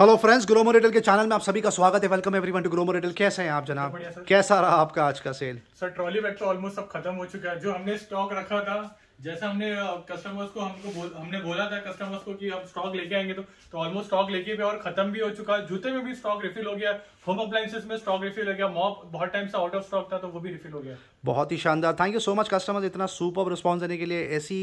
Hello friends ग्रोमो रेडल के चैनल में आप सभी का स्वागत है वेलकम एवरीवन टू ग्रोमो रेडल कैसे हैं आप जनाब कैसा रहा आपका आज का सेल सर ट्रॉली बैग तो ऑलमोस्ट सब खत्म हो चुका है जो हमने स्टॉक रखा था जैसे हमने कस्टमर्स को हमको बोल, हमने बोला था कस्टमर्स को कि हम स्टॉक लेके आएंगे तो तो ऑलमोस्ट स्टॉक लेके भी और खत्म भी हो चुका है जूते में भी स्टॉक रिफिल हो गया होम अप्लाइंसेस में स्टॉक रिफिल हो गया मॉप बहुत टाइम से आउट ऑफ स्टॉक था तो वो भी रिफिल हो गया बहुत ही शानदार thank you so much customers इतना सुपर रिस्पॉन्स देने के लिए ऐसी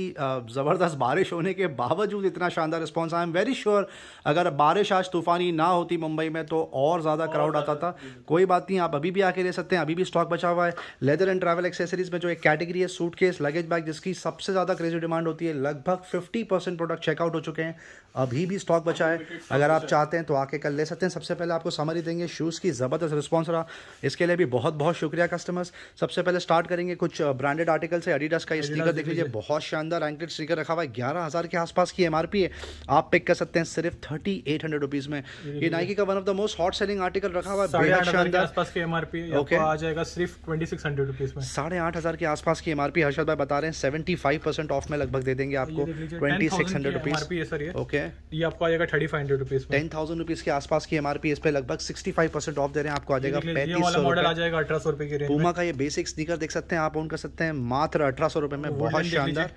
ज़बरदस्त बारिश होने के बावजूद इतना शानदार response I am very sure अगर बारिश आज तूफानी ना होती मुंबई में तो और ज़्यादा क्राउड आता था कोई बात नहीं आप अभी भी आके ले सकते हैं अभी भी स्टॉक बचा हुआ है लेदर एंड ट्रैवल एक्सेसरीज में जो एक कैटेगरी है सूट केस लगेज बैग जिसकी सबसे ज़्यादा क्रेजी डिमांड होती है लगभग फिफ्टी परसेंट प्रोडक्ट चेकआउट हो चुके हैं अभी भी स्टॉक बचा है अगर आप चाहते हैं तो आके कल ले सकते हैं सबसे पहले आपको समरी देंगे शूज़ की ज़बरदस्त रिस्पॉन्स रहा इसके लिए भी बहुत बहुत शुक्रिया कस्टमर्स सबसे पहले स्टार्ट करेंगे कुछ ब्रांडेड uh, आर्टिकल से एडिडास का ये स्टिकर देख लीजिए बहुत शानदार रैंकेड स्टीकर रखा हुआ है ग्यारह हज़ार के आसपास की एमआरपी है आप पिक कर सकते हैं सिर्फ थर्टी एट हंड्रेड रुपीज़ में हम्म। ये नाइकी का one of the most hot selling article रखा हुआ है शानदार आसपास की एमआरपी ओके आ जाएगा सिर्फ ट्वेंटी सिक्स हंड्रेड रुपीज़ में साढ़े आठ हज़ार के आसपास की एमआरपी हर्षद भाई बता रहे हैं सेवेंटी फाइव परसेंट ऑफ में लगभग दे देंगे आपको twenty six hundred rupees okay ये आपको आ जाएगा thirty five hundred rupees ten thousand rupees के आसपास की एमआरपी इस पर लगभग सिक्सटी फाइव परसेंट ऑफ दे रहे हैं आपको आ जाएगा पैंतीस सौ आ जाएगा अठारह सौ रुपये की पूमा का ये बेसिक स्निकर देख सकते हैं आप ऑन कर सकते हैं मात्र अठारह सौ रुपये में बहुत शानदार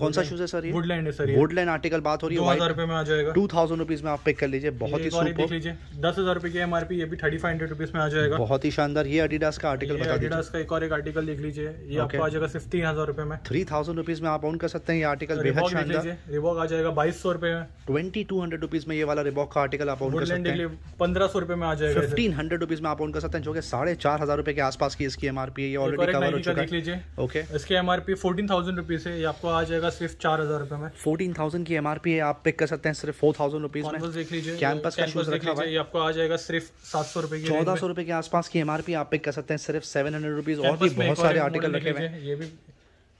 कौन सा शूज है सर वुडलैंड है सर वुडलैंड आर्टिकल बात हो रही है दो हजार में आ जाएगा टू थाउजेंड रुपीज में आप पिक कर लीजिए बहुत ही सुपर दस हजार रुपए की एमआरपी ये भी थर्टी फाइव हंड्रेड रुपीज में आ जाएगा बहुत ही शानदार ये अडीडास का आर्टिकल बता अडीडास का एक और एक आर्टिकल देख लीजिए ये आपको आ जाएगा फिफ्टीन हजार रुपए में थ्री थाउजेंड रुपीज में आप ऑन कर सकते हैं ये आर्टिकल तो बेहद शानदार रिबॉक आ जाएगा बाईस सौ रुपए में ट्वेंटी टू हंड्रेड रुपीज में ये वाला रिबॉक का आर्टिकल आप ऑन कर सकते हैं पंद्रह सौ रुपए में आ जाएगा फिफ्टीन हंड्रेड रुपीज में आप ऑन कर सकते हैं जो कि साढ़े चार हजार रुपए के आसपास की इसकी एमआरपी है ये ऑलरेडी कवर हो चुका है ओके इसकी एमआरपी फोर्टीन थाउजेंड रुपीज है ये आपको आ जाएगा मिलेगा सिर्फ चार हजार रुपए में फोर्टीन थाउजेंड की एमआरपी है आप पिक कर सकते हैं सिर्फ फोर थाउजेंड रुपीज में देख लीजिए कैंपस का शूज रखा हुआ है आपको आ जाएगा सिर्फ सात सौ रुपए चौदह सौ रुपए के आसपास की एमआरपी आप पिक कर सकते हैं सिर्फ सेवन हंड्रेड रुपीज और भी बहुत सारे आर्टिकल रखे हुए हैं ये भी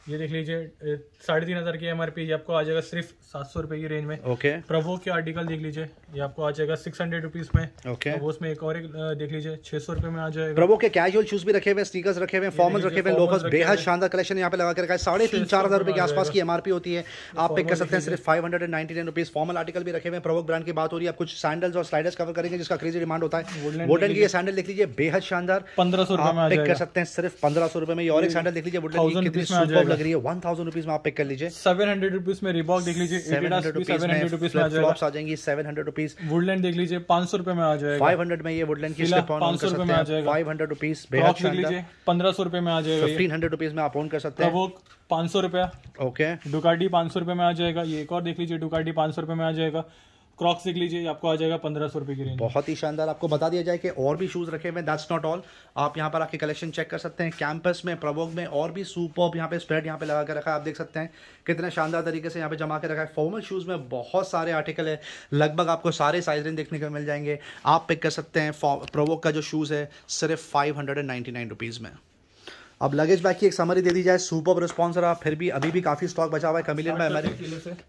ये देख लीजिए साढ़े तीन हज़ार की एम ये आपको आ जाएगा सिर्फ सात सौ रुपए की रेंज में ओके प्रवो के आर्टिकल देख लीजिए ये आपको आ जाएगा सिक्स हंड्रेड रुपीज़ में ओके तो उसमें एक और एक देख लीजिए छह सौ रुपए में आ जाएगा प्रवो के कैजुअल शूज़ भी रखे हुए स्नीकर्स रखे हुए फॉर्मल रखे हुए लोफर्स बेहद शानदार कलेक्शन यहाँ पे लगा के रखा है साढ़े तीन चार हज़ार रुपए के आसपास की एमआरपी होती है आप पिक कर सकते हैं सिर्फ five hundred and ninety nine rupees formal article भी रखे हुए प्रवो ब्रांड की बात हो रही है आप कुछ सैंडल्स और स्लाइडर्स कवर करेंगे जिसका क्रेजी डिमांड होता है वुडलैंड की सैंडल देख लीजिए बेहद शानदार पंद्रह सौ रुपए में पिक कर सकते हैं सिर्फ पंद्रह सौ रुपए में और एक सैंडल देख लीजिए वुडलैंड की कितनी लग रही है वन थाउजेंड रुपीज में आप पिक कर लीजिए सेवन हंड्रेड रुपीज में रिबॉक देख लीजिए सेवन हंड्रेड रुपीज फ्लॉप्स आ जाएंगी सेवन हंड्रेड रुपीज वुडलैंड देख लीजिए पांच सौ रुपए में आ जाएगा फाइव हंड्रेड में ये वुडलैंड की पांच सौ रुपए में आ जाएगा फाइव हंड्रेड रुपीज देख लीजिए पंद्रह सौ रुपए में आ जाएगा फिफ्टीन हंड्रेड रुपीज में आप ऑन कर सकते हैं वो पांच सौ रुपया ओके डुकाटी पांच सौ रुपए में आ जाएगा ये एक और देख लीजिए डुकाटी पांच सौ रुपए में आ जाएगा क्रॉक्स देख लीजिए आपको आ जाएगा पंद्रह सौ रुपए की रेंज बहुत ही शानदार आपको बता दिया जाए कि और भी शूज़ रखे हुए दैट्स नॉट ऑल आप यहाँ पर आके कलेक्शन चेक कर सकते हैं कैंपस में प्रवोग में और भी ऑप यहाँ पे स्प्रेड यहाँ पे लगा के रखा है आप देख सकते हैं कितने शानदार तरीके से यहाँ पे जमा के रखा है फॉर्मल शूज़ में बहुत सारे आर्टिकल है लगभग आपको सारे साइज रेंज देखने को मिल जाएंगे आप पिक कर सकते हैं प्रवोग का जो शूज़ है सिर्फ five hundred and ninety nine rupees में अब लगेज बैग की एक समरी दे दी जाए सुपर रिस्पॉन्स रहा फिर भी अभी भी काफ़ी स्टॉक बचा हुआ है कमिलियन में हमारे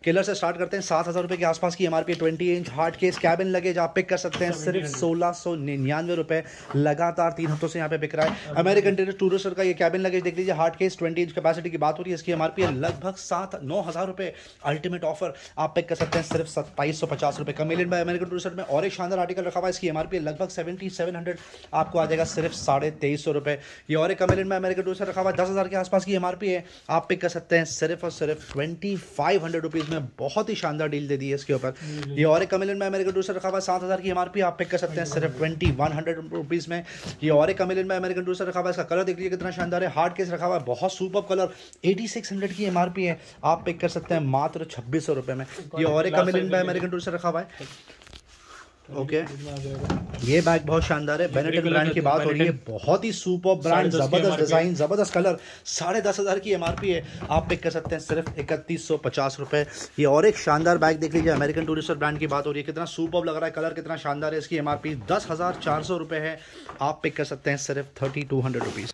किलर से स्टार्ट करते हैं सात हज़ार रुपए के आसपास की MRP twenty inch hard case cabin luggage आप पिक कर सकते हैं सिर्फ सोलह सौ निन्यानवे रुपये लगातार तीन हफ्तों से यहाँ पे बिक रहा है अमेरिकन टूरिस्टर का ये कैबिन लगेज देख लीजिए hard case twenty inch capacity की बात हो रही है इसकी एमआरपी है लगभग सात नौ हज़ार रुपए अल्टीमेट ऑफर आप पिक कर सकते हैं सिर्फ सत्ताईस सौ पचास रुपये कमिलियन में अमेरिकन टूरिस्टर में और एक शानदार आर्टिकल रखा हुआ है इसकी एमआरपी लगभग सेवेंटी सेवन हंड्रेड आपको आ जाएगा सिर्फ साढ़े तेईस सौ रुपए ये और एक कमिलियन में अमेरिकन का डोसा रखा हुआ है दस हज़ार के आसपास की एमआरपी है आप पिक कर सकते हैं सिर्फ और सिर्फ ट्वेंटी फाइव हंड्रेड रुपीज़ में बहुत ही शानदार डील दे दी है इसके ऊपर ये और एक कमिलन में अमेरिका डोसा रखा हुआ है सात हज़ार की एमआरपी आप पिक कर सकते हैं हाँ सिर्फ ट्वेंटी वन हंड्रेड रुपीज़ में ये और एक कमिलन में अमेरिकन डोसा रखा हुआ है इसका कलर देख लीजिए कितना शानदार है हार्ड केस रखा हुआ है बहुत super colour eighty six hundred की एमआरपी है आप पिक कर सकते हैं मात्र छब्बीस सौ रुपये में ये और एक कमिलन में अमेरिकन डोसा रखा हुआ है ओके ये बैग बहुत शानदार है बेनेटन ब्रांड की बात हो रही है बहुत ही सुपर ब्रांड जबरदस्त डिजाइन जबरदस्त कलर साढ़े दस हज़ार की एमआरपी है आप पिक कर सकते हैं सिर्फ इकतीस सौ पचास रुपए ये और एक शानदार बैग देख लीजिए अमेरिकन टूरिस्टर ब्रांड की बात हो रही है कितना सुपर लग रहा है कलर कितना शानदार है इसकी एम आर पी दस हज़ार चार सौ रुपए है आप पिक कर सकते हैं सिर्फ thirty two hundred rupees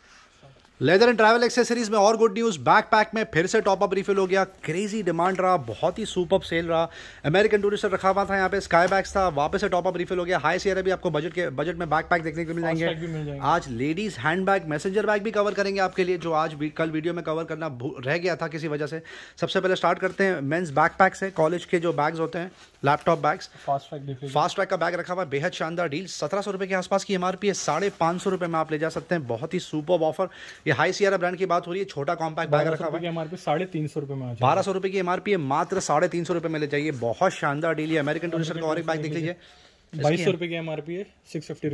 leather and travel accessories में और गुड न्यूज़ बैकपैक में फिर से टॉपअप रिफिल हो गया क्रेजी डिमांड रहा बहुत ही सुपर सेल रहा अमेरिकन टूरिस्टर रखा हुआ था यहाँ पे स्काई बैग्स था वापस से टॉपअप रिफिल हो गया हाई सीयर भी आपको बजट के बजट में बैकपैक देखने को मिल जाएंगे आज ladies hand bag messenger bag भी कवर करेंगे आपके लिए जो आज भी, कल वीडियो में कवर करना रह गया था किसी वजह से सबसे पहले स्टार्ट करते हैं मेन्स बैक से कॉलेज के जो बैग्स होते हैं laptop bags Fastrack Fastrack का बैग रखा हुआ बेहद शानदार डील सत्रह सौ रुपये के आसपास की एमआरपी है साढ़े पाँच सौ रुपये में आप ले जा सकते हैं बहुत ही सुपर ऑफर ये हाई सियारा ब्रांड की बात हो रही है छोटा कॉम्पैक्ट बैग रखा हुआ है एमआरपी साढ़े तीन सौ रुपये में बारह सौ रुपये की एमआरपी है मात्र साढ़े तीन सौ रुपये में ले जाइए बहुत शानदार डील है अमेरिकन टूरिस्टर का और एक बैग देख लीजिए बाईस सौ रुपये की एमआरपी है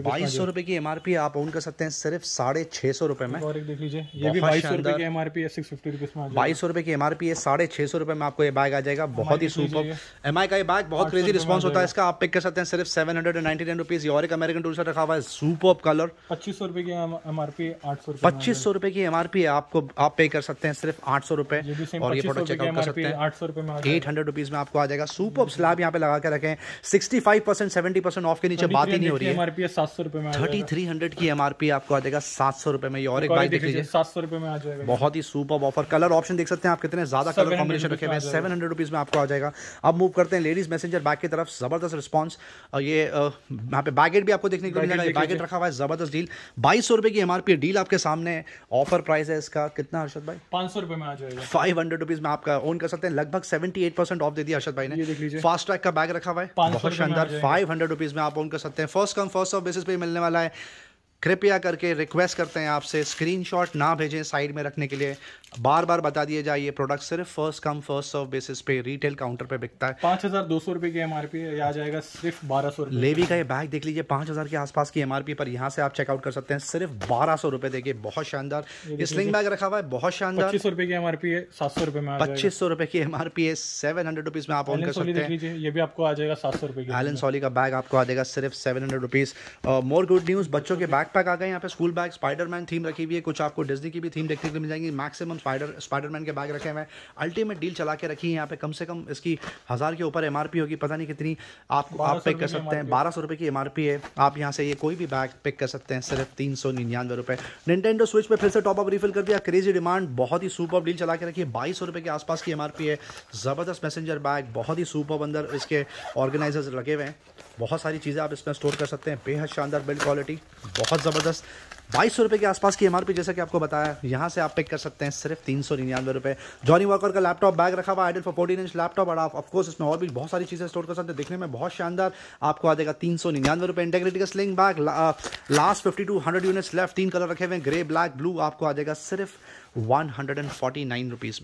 बाईस सौ रुपए की एमआरपी आप ओन कर सकते हैं सिर्फ साढ़े छह सौ रुपए में बाईस सौ रुपए की एमआरपी है है साढ़े छह सौ रुपए में आपको ये बैग आ जाएगा बहुत ही सुपर एम आई का ये बैग बहुत क्रेजी रिस्पॉन्स होता है इसका आप पिक कर सकते हैं सिर्फ seven hundred and ninety nine rupees और एक अमेरिकन टूर रखा हुआ है सुपर कलर पच्चीस सौ रुपए की एमआरपी आठ सौ पच्चीस सौ रुपए की एमआरपी है आपको आप पे कर सकते हैं सिर्फ आठ सौ रुपए और ये प्रोडक्ट चेकआउट कर सकते हैं आठ सौ रुपए में एट हंड्रेड रुपीज में आपको आ जाएगा सुपर स्लैब यहाँ पे लगा के रखे sixty five percent seventy percent off के नीचे बात ही नहीं हो रही है एमआरपी है सात सौ रुपए में थर्टी थ्री हंड्रेड की एमआरपी आपको आ जाएगा सात सौ रुपए में ये और एक बाइक देख लीजिए सात सौ रुपए में आ जाएगा बहुत ही सुपर ऑफर कलर ऑप्शन देख सकते हैं आप कितने ज्यादा कलर कॉम्बिनेशन रखे हुए सेवन हंड्रेड रुपीज में आपको आ जाएगा अब मूव करते हैं लेडीज मैसेजर बैक की तरफ जबरदस्त रिस्पॉन्स ये यहाँ पे बैगेट भी आपको देखने को मिलेगा बैगेट रखा हुआ है जबरदस्त डील बाईस सौ रुपए की एमआरपी डील आपके सामने ऑफर प्राइस है इसका कितना हर्षद भाई पांच सौ रुपए में आ जाएगा फाइव हंड्रेड रुपीज में आपका ओन कर सकते हैं लगभग सेवेंटी एट परसेंट ऑफ दे दिया हर्षद भाई ने फास्ट ट्रैक का बैग रखा हुआ है बहुत शानदार फाइव हंड्रेड रुपीज में आप ओन कर सकते हैं first come first off basis पे मिलने वाला है कृपया करके रिक्वेस्ट करते हैं आपसे स्क्रीनशॉट ना भेजें साइड में रखने के लिए बार बार बता दिया जाए ये प्रोडक्ट सिर्फ first come first serve basis पे रिटेल काउंटर पे बिकता है पांच हज़ार दो सौ रुपए की एमआरपी है आ जाएगा सिर्फ बारह सौ लेवी का ये बैग देख लीजिए पांच हज़ार के आसपास की एमआरपी पी पर यहाँ से आप चेकआउट कर सकते हैं सिर्फ बारह सौ रुपए देखिए बहुत शानदार स्लिंग बैग रखा हुआ है बहुत शानदार पच्चीस सौ की एमआरपी है सात सौ रुपए में पच्चीस सौ रुपए की एमआरपी है सेवन हंड्रेड रुपीज़ में आप ऑन कर सकते हैं ये भी आपको आ जाएगा सात सौ रुपए एलन सॉली का बैग आपको आ जाएगा सिर्फ seven hundred rupees more good news बच्चों के बैग पैक आ गए यहाँ पे स्कूल बैग स्पाइडरमैन थीम रखी हुई है कुछ आपको डिजनी की भी थीम देखने को मिल जाएंगी मैक्सिमम स्पाइडर स्पाइडरमैन के बैग रखे हुए हैं अल्टीमेट डील चला के रखी है यहाँ पे कम से कम इसकी हज़ार के ऊपर एम होगी पता नहीं कितनी आप आप पिक कर सकते हैं बारह सौ रुपये की एम है आप यहाँ से ये कोई भी बैग पिक कर सकते हैं सिर्फ तीन सौ निन्यानवे रुपये निन्टेंडो स्विच पर फिर से टॉप अप रिफिल कर दिया क्रेजी डिमांड बहुत ही सुपर डील चला के रखी है बाईस सौ के आसपास की एम है ज़बरदस्त मैसेंजर बैग बहुत ही सुपर अंदर इसके ऑर्गेनाइजर्स लगे हुए हैं बहुत सारी चीज़ें आप इसमें स्टोर कर सकते हैं बेहद शानदार बिल्ड क्वालिटी बहुत ज़बरदस्त बाईस रुपए के आसपास की एमआरपी जैसा कि आपको बताया यहाँ से आप पिक कर सकते हैं सिर्फ तीन सौ निन्यानवे रुपए जॉनी वॉकर का लैपटॉप बैग रखा हुआ ideal for fourteen inch laptop और आप ऑफकोर्स इसमें और भी बहुत सारी चीज़ें स्टोर कर सकते हैं दिखने में बहुत शानदार आपको आ जाएगा तीन सौ निन्यानवे रुपए इंटेग्रिटी का sling bag last fifty two hundred units left तीन कलर रखे हुए ग्रे ब्लैक ब्लू आपको आ जाएगा सिर्फ one hundred and forty nine rupees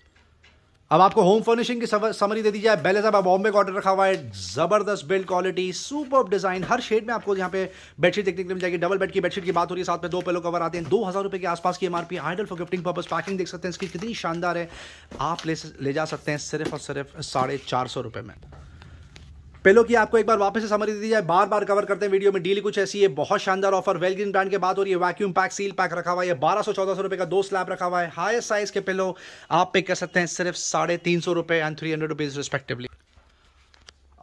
अब आपको होम फर्निशिंग की समरी दे दी जाए बेलेज अब बॉम्बे का ऑर्डर रखा हुआ है जबरदस्त बिल्ड क्वालिटी सुपर डिजाइन हर शेड में आपको यहाँ पे बेडशीट देखने को मिल जाएगी डबल बेड की बेडशीट की बात हो रही है साथ में दो पेलो कवर आते हैं दो हज़ार रुपये के आसपास की MRP ideal for gifting purpose packing देख सकते हैं इसकी कितनी शानदार है आप ले ले जा सकते हैं सिर्फ और सिर्फ साढ़े चार सौ रुपये में पेलो की आपको एक बार वापस से समझ दी जाए बार बार कवर करते हैं वीडियो में डील कुछ ऐसी है बहुत शानदार ऑफर वेलग्रीन ब्रांड के हो रही है वैक्यूम पैक सील पैक रखा हुआ है बारह सौ चौदह सौ रुपये का दो स्लैब रखा हुआ है हाईएस्ट साइज के पेलो आप पे कर सकते हैं सिर्फ साढ़े तीन सौ रुपए and three hundred rupees respectively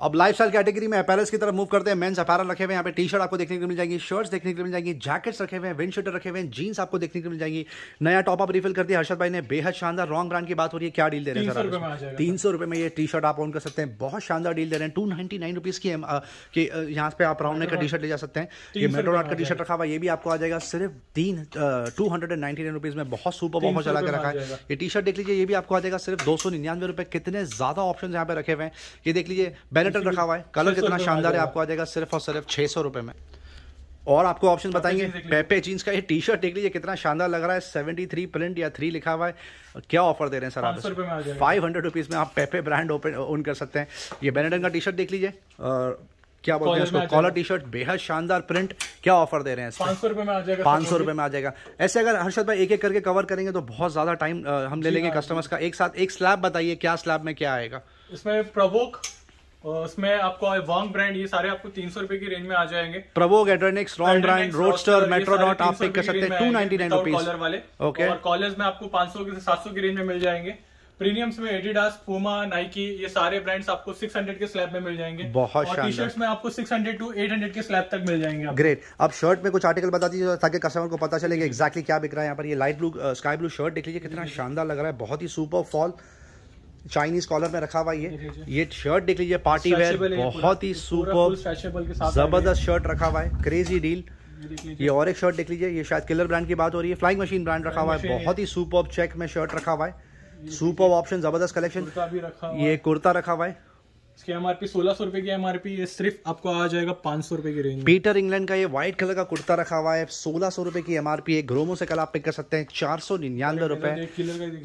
अब लाइफस्टाइल कैटेगरी में अपैरल्स की तरफ मूव करते हैं मेंस अपैरल रखे हुए यहाँ पे टी शर्ट आपको देखने को मिल जाएंगी शर्ट्स देखने को मिल जाएंगी जैकेट्स रखे हुए हैं विंड शर्टर रखे हुए हैं जीन्स आपको देखने को मिल जाएंगी नया टॉप अप रिफिल कर दिया हर्षद भाई ने बेहद शानदार रॉन्ग ब्रांड की बात हो रही है क्या डील दे रहे हैं सर तीन सौ रुपये में ये टी शर्ट आप ऑन कर सकते हैं बहुत शानदार डील दे रहे हैं टू नाइनटी नाइन रुपीज़ की यहाँ पे आप राउंड का टी शर्ट ले जा सकते हैं ये मेट्रोडॉट का टी शर्ट रखा हुआ ये भी आपको आ जाएगा सिर्फ तीन two hundred and ninety nine rupees में बहुत सुपर बहुत चला के रखा है ये टी शर्ट देख लीजिए ये भी आपको आ जाएगा सिर्फ दो सौ निन्यानवे रुपए कितने ज़्यादा ऑप्शन यहाँ पे रखे हुए हैं ये देख लीजिए पैलेटन रखा हुआ है कलर कितना शानदार है आपको आ जाएगा सिर्फ और सिर्फ छह सौ रुपए में और आपको ऑप्शन बताएंगे पेपे जींस का ये टी शर्ट देख लीजिए कितना शानदार लग रहा है सेवेंटी थ्री प्रिंट या थ्री लिखा हुआ है क्या ऑफर दे रहे हैं सर आप फाइव हंड्रेड रुपीज़ में आप पेपे ब्रांड ओपन ओन कर सकते हैं ये बेनेडन का टी शर्ट देख लीजिए और क्या बोलते हैं इसको कॉलर टी शर्ट बेहद शानदार प्रिंट क्या ऑफर दे रहे हैं पांच सौ रुपए में आ जाएगा ऐसे अगर हर्षद भाई एक एक करके कवर करेंगे तो बहुत ज़्यादा टाइम हम ले लेंगे कस्टमर्स हाँ। का एक साथ एक स्लैब बताइए क्या स्लैब में क्या आएगा इसमें प्रवोक उसमें आपको वॉन्ग ब्रांड ये सारे आपको तीन सौ रुपए की रेंज में आ जाएंगे प्रवो एड्रेनिक रॉन्ग ब्रांड रोडस्टर मेट्रोनॉट आप पिक कर सकते हैं two ninety nine rupees collar वाले ओके और कॉलर्स में आपको पांच सौ से सात सौ की रेंज में मिल जाएंगे प्रीमियम्स में एडिडास पुमा नाइकी ये सारे ब्रांड्स आपको 600 के स्लैब में मिल जाएंगे बहुत और टी शर्ट्स में आपको 600 टू 800 के स्लैब तक मिल जाएंगे ग्रेट अब शर्ट में कुछ आर्टिकल बता दीजिए ताकि कस्टमर को पता चले कि क्या बिक रहा है यहाँ पर ये light blue sky blue shirt देख लीजिए कितना शानदार लग रहा है बहुत ही सुपर फॉल चाइनीज कॉलर में रखा हुआ ये ये शर्ट देख लीजिए पार्टी वेयर बहुत ही सुपर जबरदस्त शर्ट रखा हुआ है क्रेजी डील ये और एक शर्ट देख लीजिए ये शायद किलर ब्रांड की बात हो रही है फ्लाइंग मशीन ब्रांड रखा हुआ है बहुत ही सुपर चेक में शर्ट रखा हुआ है सुपर ऑप्शन जबरदस्त कलेक्शन ये कुर्ता रखा हुआ है इसकी एम आर पी सोलह सौ रुपए की एम आर पी ये सिर्फ आपको आ जाएगा पांच सौ रुपए की रेंज पीटर इंग्लैंड का ये व्हाइट कलर का कुर्ता रखा हुआ है सोलह सौ रुपए की एम आर पी है ग्रोमो से कल आप पिक कर सकते हैं चार सौ निन्यानवे रुपए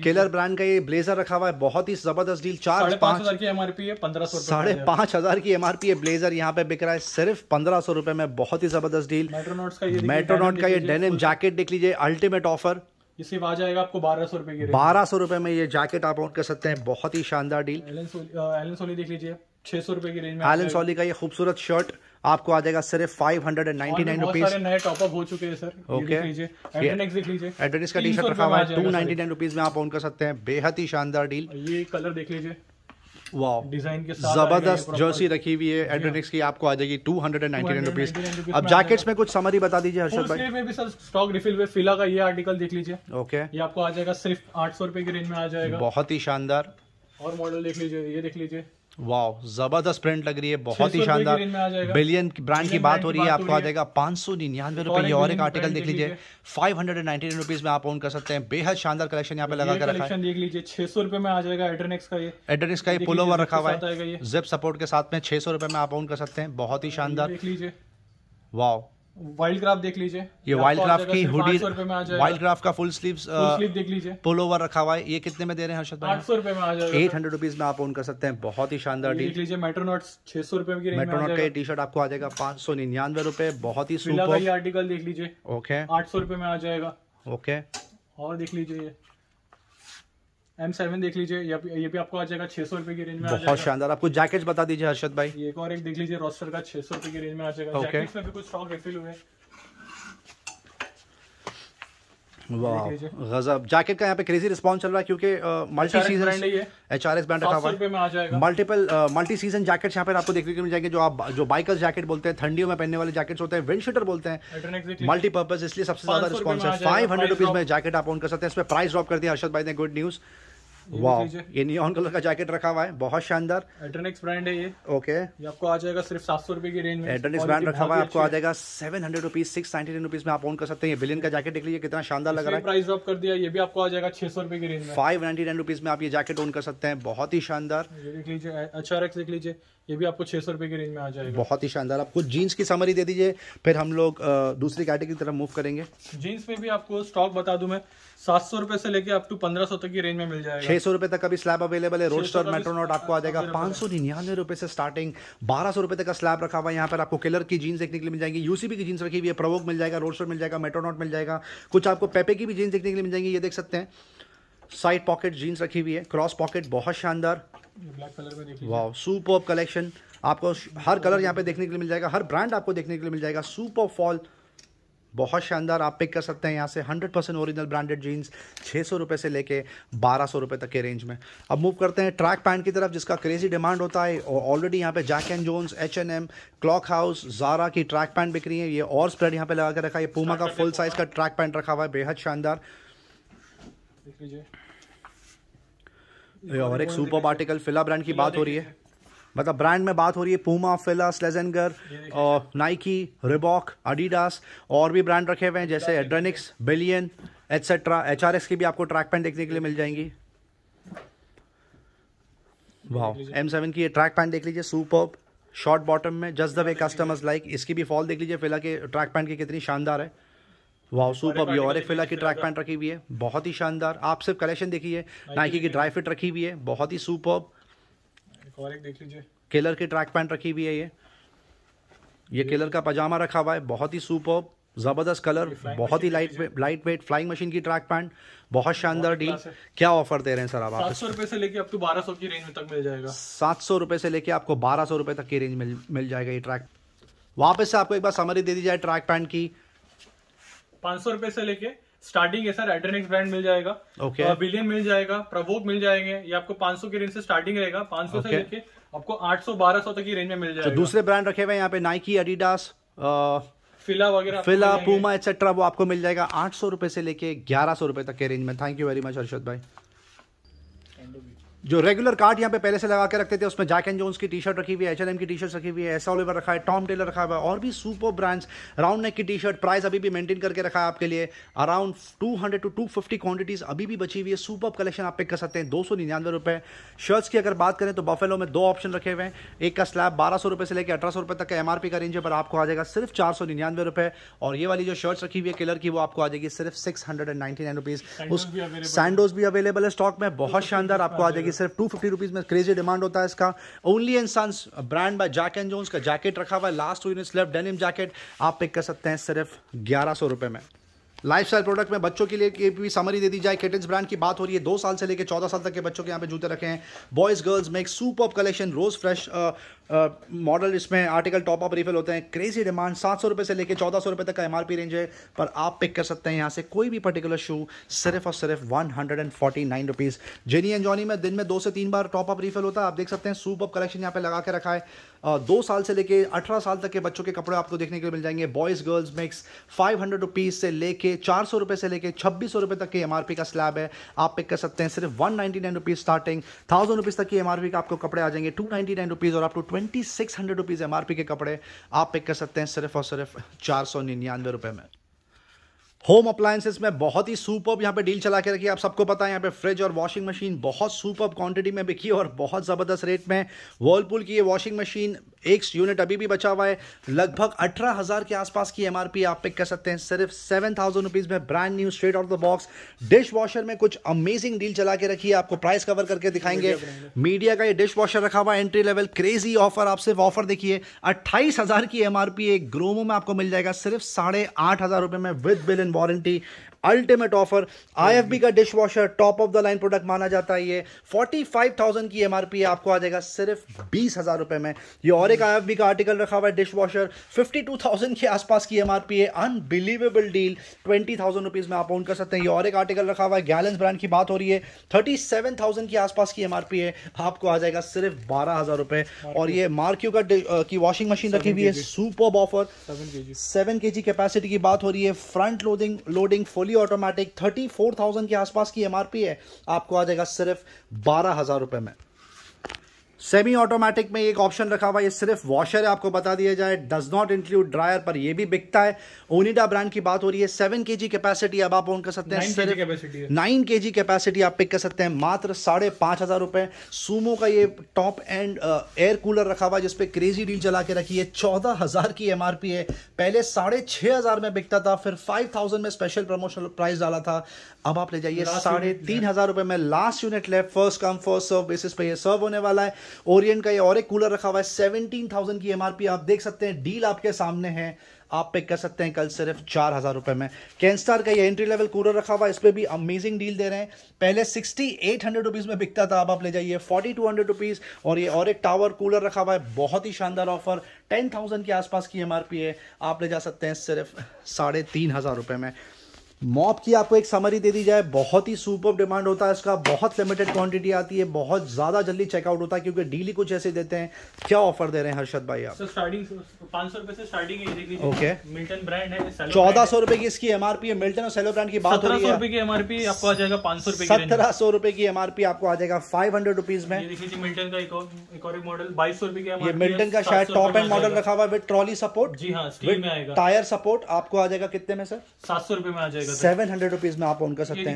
केलर ब्रांड का ये ब्लेजर रखा हुआ है बहुत ही जबरदस्त डील चार पांच हजार की एम आर पी है पंद्रह सौ साढ़े पांच हजार की एम आर पी है ब्लेजर यहाँ पे बिक रहा है सिर्फ पंद्रह सौ रुपए में बहुत ही जबरदस्त डील मेट्रोनोट का ये डेनिम जैकेट देख लीजिए अल्टीमेट ऑफर आ जाएगा आपको बारह सौ रुपए की बारह सौ रुपए में ये जैकेट आप आउट कर सकते हैं बहुत ही शानदार डील एलन सोली देख लीजिए छह सौ रुपए की रेंज में एलन सोली का ये खूबसूरत शर्ट आपको आ जाएगा सिर्फ five hundred and ninety nine rupees नए टॉपअप हो चुके हैं सर ओके लीजिए का टी शर्ट रखा हुआ है टू नाइनटी नाइन रुपीज में आप ऑन कर सकते हैं बेहद ही शानदार डील ये कलर देख लीजिए वाओ डिजाइन के जबरदस्त जर्सी रखी हुई है एड्रोनिक्स हाँ। की आपको आ जाएगी two hundred and ninety nine rupees अब जैकेट्स में कुछ समरी बता दीजिए हर्षद भाई में भी सर स्टॉक रिफिल हुए फिला का ये आर्टिकल देख लीजिए ओके ये आपको आ जाएगा सिर्फ आठ सौ रुपए की रेंज में आ जाएगा बहुत ही शानदार और मॉडल देख लीजिए ये देख लीजिए वाह जबरदस्त प्रिंट लग रही है बहुत ही शानदार बिलियन ब्रांड की बात हो रही है आपको आ जाएगा पांच सौ निन्यानवे रुपए और एक आर्टिकल देख लीजिए five hundred and ninety rupees में आप ऑन कर सकते हैं बेहद शानदार कलेक्शन यहाँ पे लगा कर रखा है देख लीजिए छह सौ रुपए में आ जाएगा एड्रेनिक्स का ये एड्रेनिक्स का ये पुल ओवर रखा हुआ है जिप सपोर्ट के साथ में छह सौ रुपए में आप ऑन कर सकते हैं बहुत ही शानदार देख लीजिए वाह वाइल्ड क्राफ्ट देख लीजिए ये वाइल्ड क्राफ्ट की वाइल्ड क्राफ्ट का फुल स्लीव स्लीव देख लीजिए पुल ओवर रखा हुआ है ये कितने में दे रहे हैं हर्षद भाई आठ सौ रुपए में आ जाएगा एट हंड्रेड रुपीज में आप ओन कर सकते हैं बहुत ही शानदार डील लीजिए मेट्रोनोट छह सौ रुपए की मेट्रोनोट का टी शर्ट आपको आ जाएगा पांच सौ निन्यानवे रुपए बहुत ही आर्टिकल देख लीजिए ओके आठ सौ रुपए में आ जाएगा ओके और देख लीजिए एम सेवन देख लीजिए ये भी आपको आ जाएगा छह सौ रुपए की रेंज में बहुत शानदार आपको जैकेट बता दीजिए हर्षद भाई एक और एक देख लीजिए रोस्टर का छह सौ रुपए की रेंज में आ जाएगा जैकेट्स में भी कुछ स्टॉक रिफिल हुए गजब जैकेट का यहाँ पे क्रेजी रिस्पॉन्स चल रहा है क्योंकि multi season H R S brand रखा हुआ मल्टीपल मल्टी सीजन जैकेट्स यहाँ पे आपको देखने को मिल जाएंगे जो आप जो बाइकर्स जैकेट बोलते हैं ठंडियों में पहनने वाले जैकेट्स होते हैं विंड शीटर बोलते हैं मल्टीपर्पज इसलिए सबसे ज्यादा रिस्पॉन्स है फाइव हंड्रेड रुपीज में जैकेट आप ऑन कर सकते हैं इसमें प्राइस ड्रॉप कर दिया अर्षद भाई ने गुड न्यूज़ वाह ये कलर का जैकेट रखा हुआ है बहुत शानदार एड्रेनिक्स ब्रांड है ये ओके ये आपको आ जाएगा सिर्फ सात सौ रुपए की रेंज में एड्रेनिक्स ब्रांड रखा हुआ है आपको आ जाएगा seven hundred rupees six ninety nine rupees में आप ऑन कर सकते हैं बिलियन का जैकेट देख लीजिए कितना शानदार लग रहा है प्राइस ड्रॉप कर दिया ये भी आपको आ जाएगा छह सौ रुपए की रेंज में फाइव नाइनटी नाइन रुपीज में आप ये जैकेट ऑन कर सकते हैं बहुत ही शानदार देख लीजिए अच्छा रख देख लीजिए ये भी आपको छह सौ रुपए की रेंज में आ जाएगा बहुत ही शानदार आपको जीन्स की समरी दे दीजिए फिर हम लोग दूसरी कैटेगरी की तरफ मूव करेंगे जीन्स में भी आपको स्टॉक बता दू मैं सात सौ रुपए से लेके आप टू पंद्रह सौ तक की रेंज में मिल जाएगा छह सौ रुपए तक का भी स्लैब अवेलेबल है रोड मेट्रो नोट आपको आ जाएगा पांच सौ निन्यानवे रुपए से स्टार्टिंग बारह सौ रुपए तक का स्लैब रखा हुआ है यहाँ पर आपको किलर की जीन्स देखने के लिए मिल जाएंगी यूसीबी की जीन्स रखी हुई है प्रवोक मिल जाएगा रोड स्टोर मिल जाएगा मेट्रोनोट मिल जाएगा कुछ आपको पेपे की भी जीन्स देखने के लिए मिल जाएंगे ये देख सकते हैं साइड पॉकेट जीन्स रखी हुई है क्रॉस पॉकेट बहुत शानदार वाह कलर ऑफ कलेक्शन आपको हर कलर यहाँ पे देखने के लिए मिल जाएगा हर ब्रांड आपको देखने के लिए मिल जाएगा ऑफ फॉल बहुत शानदार आप पिक कर सकते हैं यहाँ से 100% परसेंट ओरिजिनल ब्रांडेड जीन्स छः सौ से लेके बारह सौ तक के रेंज में अब मूव करते हैं ट्रैक पैंट की तरफ जिसका क्रेजी डिमांड होता है और ऑलरेडी यहाँ पे Jack and Jones H N M Clock House Zara की ट्रैक पैंट बिक रही है ये और स्प्रेड यहाँ पे लगा के रखा है ये पूमा का फुल साइज़ का ट्रैक पैंट रखा हुआ है बेहद शानदार देख लीजिए और एक सुपर आर्टिकल फिला ब्रांड की बात हो रही है मतलब ब्रांड में बात हो रही है पूमा फिला स्लेजेंगर और नाइकी रिबॉक अडीडास और भी ब्रांड रखे हुए हैं जैसे एड्रेनिक्स Billion etcetera H R X की भी आपको ट्रैक पैंट देखने के लिए मिल जाएंगी वाह एम सेवन की ट्रैक पैंट देख लीजिए सुपर शॉर्ट बॉटम में just the way customers like इसकी भी फॉल देख लीजिए फिलहाल के ट्रैक पैंट की कितनी शानदार है वाह सुपर और एक फिला की ट्रैक पैंट रखी हुई है बहुत ही शानदार आप सिर्फ कलेक्शन देखिए नाइकी हाँ की ड्राई फिट रखी हुई है बहुत ही सुपर और एक देख लीजिए केलर की ट्रैक पैंट रखी हुई है ये ये केलर का पजामा रखा हुआ है बहुत ही सुपर ज़बरदस्त कलर बहुत ही light light weight flying machine की ट्रैक पैंट बहुत शानदार डील क्या ऑफर दे रहे हैं सर आप सात सौ रुपए से लेके आपको बारह सौ की रेंज में तक मिल जाएगा सात सौ रुपये से लेके आपको बारह सौ रुपए तक की रेंज मिल मिल जाएगा ये ट्रैक वापस से आपको एक बार समरी दे दी जाए ट्रैक पैंट की पांच सौ रुपए से लेके स्टार्टिंग है सर एड्रेनिक्स ब्रांड मिल जाएगा ओके okay. बिलियन तो मिल जाएगा प्रवोक मिल जाएंगे ये आपको 500 की रेंज से स्टार्टिंग रहेगा 500 okay. से लेके आपको 800 1200 तक की रेंज में मिल तो जाएगा तो दूसरे ब्रांड रखे हुए यहाँ पे नाइकी एडिडास फिला वगैरह फिला एक्सेट्रा वो आपको मिल जाएगा आठ सौ रुपए से लेके ग्यारह सौ रुपए तक के रेंज में thank you very much Harshad भाई जो रेगुलर कार्ड यहाँ पे पहले से लगा के रखते थे उसमें जैक एंड जोन्स की टी शर्ट रखी हुई है एच की टी शर्ट रखी हुई है एस ओलिवर रखा है टॉम टेलर रखा हुआ है और भी सुपर ब्रांड्स राउंड नेक की टी शर्ट प्राइस अभी भी मेंटेन करके रखा है आपके लिए अराउंड 200 टू 250 क्वांटिटीज अभी भी बची हुई है सुपर कलेक्शन आप पिक कर सकते हैं दो सौ निन्यानवे रुपये शर्ट्स की अगर बात करें तो बफेलो में दो ऑप्शन रखे हुए हैं एक का स्लैब बारह सौ रुपये से लेकर अठारह सौ रुपये तक का एम का रेंज है पर आपको आ जाएगा सिर्फ चार सौ निन्यानवे रुपये और ये वाली जो शर्ट्स रखी हुई है कलर की वो आपको आ जाएगी सिर्फ six hundred and ninety nine rupees उस सैंडोज भी अवेलेबल है स्टॉक में बहुत शानदार आपको आ जाएगी कि सिर्फ टू फिफ्टी रुपीज़ में क्रेजी डिमांड होता है इसका only in sons brand by Jack and Jones का जैकेट रखा हुआ है last two units left denim jacket आप पिक कर सकते हैं सिर्फ ग्यारह सौ रुपये में लाइफ स्टाइल प्रोडक्ट में बच्चों के लिए की भी समरी दे दी जाए केटेंस ब्रांड की बात हो रही है दो साल से लेकर चौदह साल तक के बच्चों के यहाँ पे जूते रखे हैं बॉयज़ गर्ल्स में एक सुपर कलेक्शन रोज़ फ्रेश मॉडल इसमें आर्टिकल टॉप अप रिफिल होते हैं क्रेजी डिमांड सात सौ रुपये से लेकर चौदह सौ रुपये तक का एमआरपी रेंज है पर आप पिक कर सकते हैं यहाँ से कोई भी पर्टिकुलर शू सिर्फ और सिर्फ one hundred and forty nine rupees Ginny and Jony में दिन में दो से तीन बार टॉप अप रिफिल होता है आप देख सकते हैं सूप अप कलेक्शन यहाँ पे लगा के रखा है दो साल से लेके अठारह साल तक के बच्चों के कपड़े आपको देखने के लिए मिल जाएंगे boys girls mix five hundred rupees से लेके चार सौ रुपये से लेके छब्बीस सौ रुपये तक के एम का स्लैब है आप पिक कर सकते हैं सिर्फ one ninety nine rupees starting thousand rupees तक की एम का आपको कपड़े आ जाएंगे टू नाइन्टी नाइन रुपीज़ और आप two twenty twenty six hundred rupees M के कपड़े आप पिक कर सकते हैं सिर्फ और सिर्फ चार सौ निन्यानवे रुपये में होम अप्लायंसेस में बहुत ही सुपर यहाँ पे डील चला के रखी आप सबको पता है यहाँ पे फ्रिज और वॉशिंग मशीन बहुत सुपर क्वांटिटी में बिकी और बहुत ज़बरदस्त रेट में वर्लपूल की ये वॉशिंग मशीन एक यूनिट अभी भी बचा हुआ है लगभग अठारह हज़ार के आसपास की एमआरपी आप पिक कर सकते हैं सिर्फ सेवन थाउजेंड रुपीज़ में brand new straight out the box dish washer में कुछ अमेजिंग डील चला के रखी है आपको प्राइस कवर करके दिखाएंगे मीडिया का ये डिश वॉशर रखा हुआ एंट्री लेवल क्रेजी ऑफर आप सिर्फ ऑफर देखिए अट्ठाईस हज़ार की एमआरपी एक ग्रोमो में आपको मिल जाएगा सिर्फ साढ़े आठ हज़ार में with bill in warranty ultimate offer आई का dish washer top of the line product माना जाता है ये फोर्टी फाइव थाउजेंड की एमआरपी है आपको आ जाएगा सिर्फ बीस हजार रुपए में ये और एक बी का आर्टिकल रखा हुआ है dish washer fifty two thousand के आसपास की पी है unbelievable deal twenty thousand rupees में आप ऑन कर सकते हैं ये और एक आर्टिकल रखा हुआ है गैलेंस ब्रांड की बात हो रही है थर्टी सेवन थाउजेंड के आसपास की पी है आपको आ जाएगा सिर्फ बारह हजार रुपए और ये मार्क्यू का की वॉशिंग मशीन रखी हुई है सुपर ऑफर सेवन के जी कैपेसिटी की बात हो रही है front loading loading full fully automatic thirty four thousand के आसपास की एमआरपी है आपको आ जाएगा सिर्फ बारह हज़ार रुपए में सेमी ऑटोमेटिक में एक ऑप्शन रखा हुआ ये सिर्फ वॉशर है आपको बता दिया जाए डज नॉट इंक्लूड ड्रायर पर ये भी बिकता है ओनिडा ब्रांड की बात हो रही है सेवन के जी कैपेसिटी अब आप ऑन कर सकते हैं नाइन के जी कैपेसिटी आप पिक कर सकते हैं मात्र साढ़े पाँच हज़ार रुपये सूमो का ये टॉप एंड एयर कूलर रखा हुआ है जिसपे क्रेजी डील चला के रखी है चौदह हज़ार की एम है पहले साढ़े छः हज़ार में बिकता था फिर फाइव थाउजेंड में स्पेशल प्रमोशनल प्राइस डाला था अब आप ले जाइए साढ़े तीन हज़ार रुपये में last unit left first come first serve basis पे ये सर्व होने वाला है ओरियंट का ये और एक कूलर रखा हुआ है सेवनटीन थाउजेंड की एमआरपी आप देख सकते हैं डील आपके सामने है आप पिक कर सकते हैं कल सिर्फ चार हज़ार रुपए में कैंस्टार का ये एंट्री लेवल कूलर रखा हुआ है इस पर भी अमेजिंग डील दे रहे हैं पहले सिक्सटी एट हंड्रेड रुपीज़ में बिकता था अब आप ले जाइए फोर्टी टू हंड्रेड रुपीज़ और ये और एक टावर कूलर रखा हुआ है बहुत ही शानदार ऑफर टेन थाउजेंड के आसपास की एमआरपी है आप ले जा सकते हैं सिर्फ साढ़े तीन हज़ार रुपए में मॉप की आपको एक समरी दे दी जाए बहुत ही सुपर डिमांड होता है इसका बहुत लिमिटेड क्वांटिटी आती है बहुत ज़्यादा जल्दी चेकआउट होता है क्योंकि डेली कुछ ऐसे देते हैं क्या ऑफर दे रहे हैं हर्षद भाई आप स्टार्टिंग सौ रुपए से स्टार्टिंग ओके मिल्टन ब्रांड है चौदह सौ रुपए की इसकी एमआरपी है मिल्टन और सेलो ब्रांड की बात हो रही है की एमआरपी आपको आ जाएगा पांच सौ रुपए सत्रह सौ रुपए की एमआरपी आपको आ जाएगा फाइव हंड्रेड रुपीज़ में मिल्टन का एक और मॉडल बाईस सौ की मिल्टन का शायद टॉप एंड मॉडल रखा हुआ है विद ट्रॉली सपोर्ट जी हाँ टायर सपोर्ट आपको आ जाएगा कितने में सर सात सौ रुपए में आ जाएगा सेवन हंड्रेड रुपीज में आप ऑन कर सकते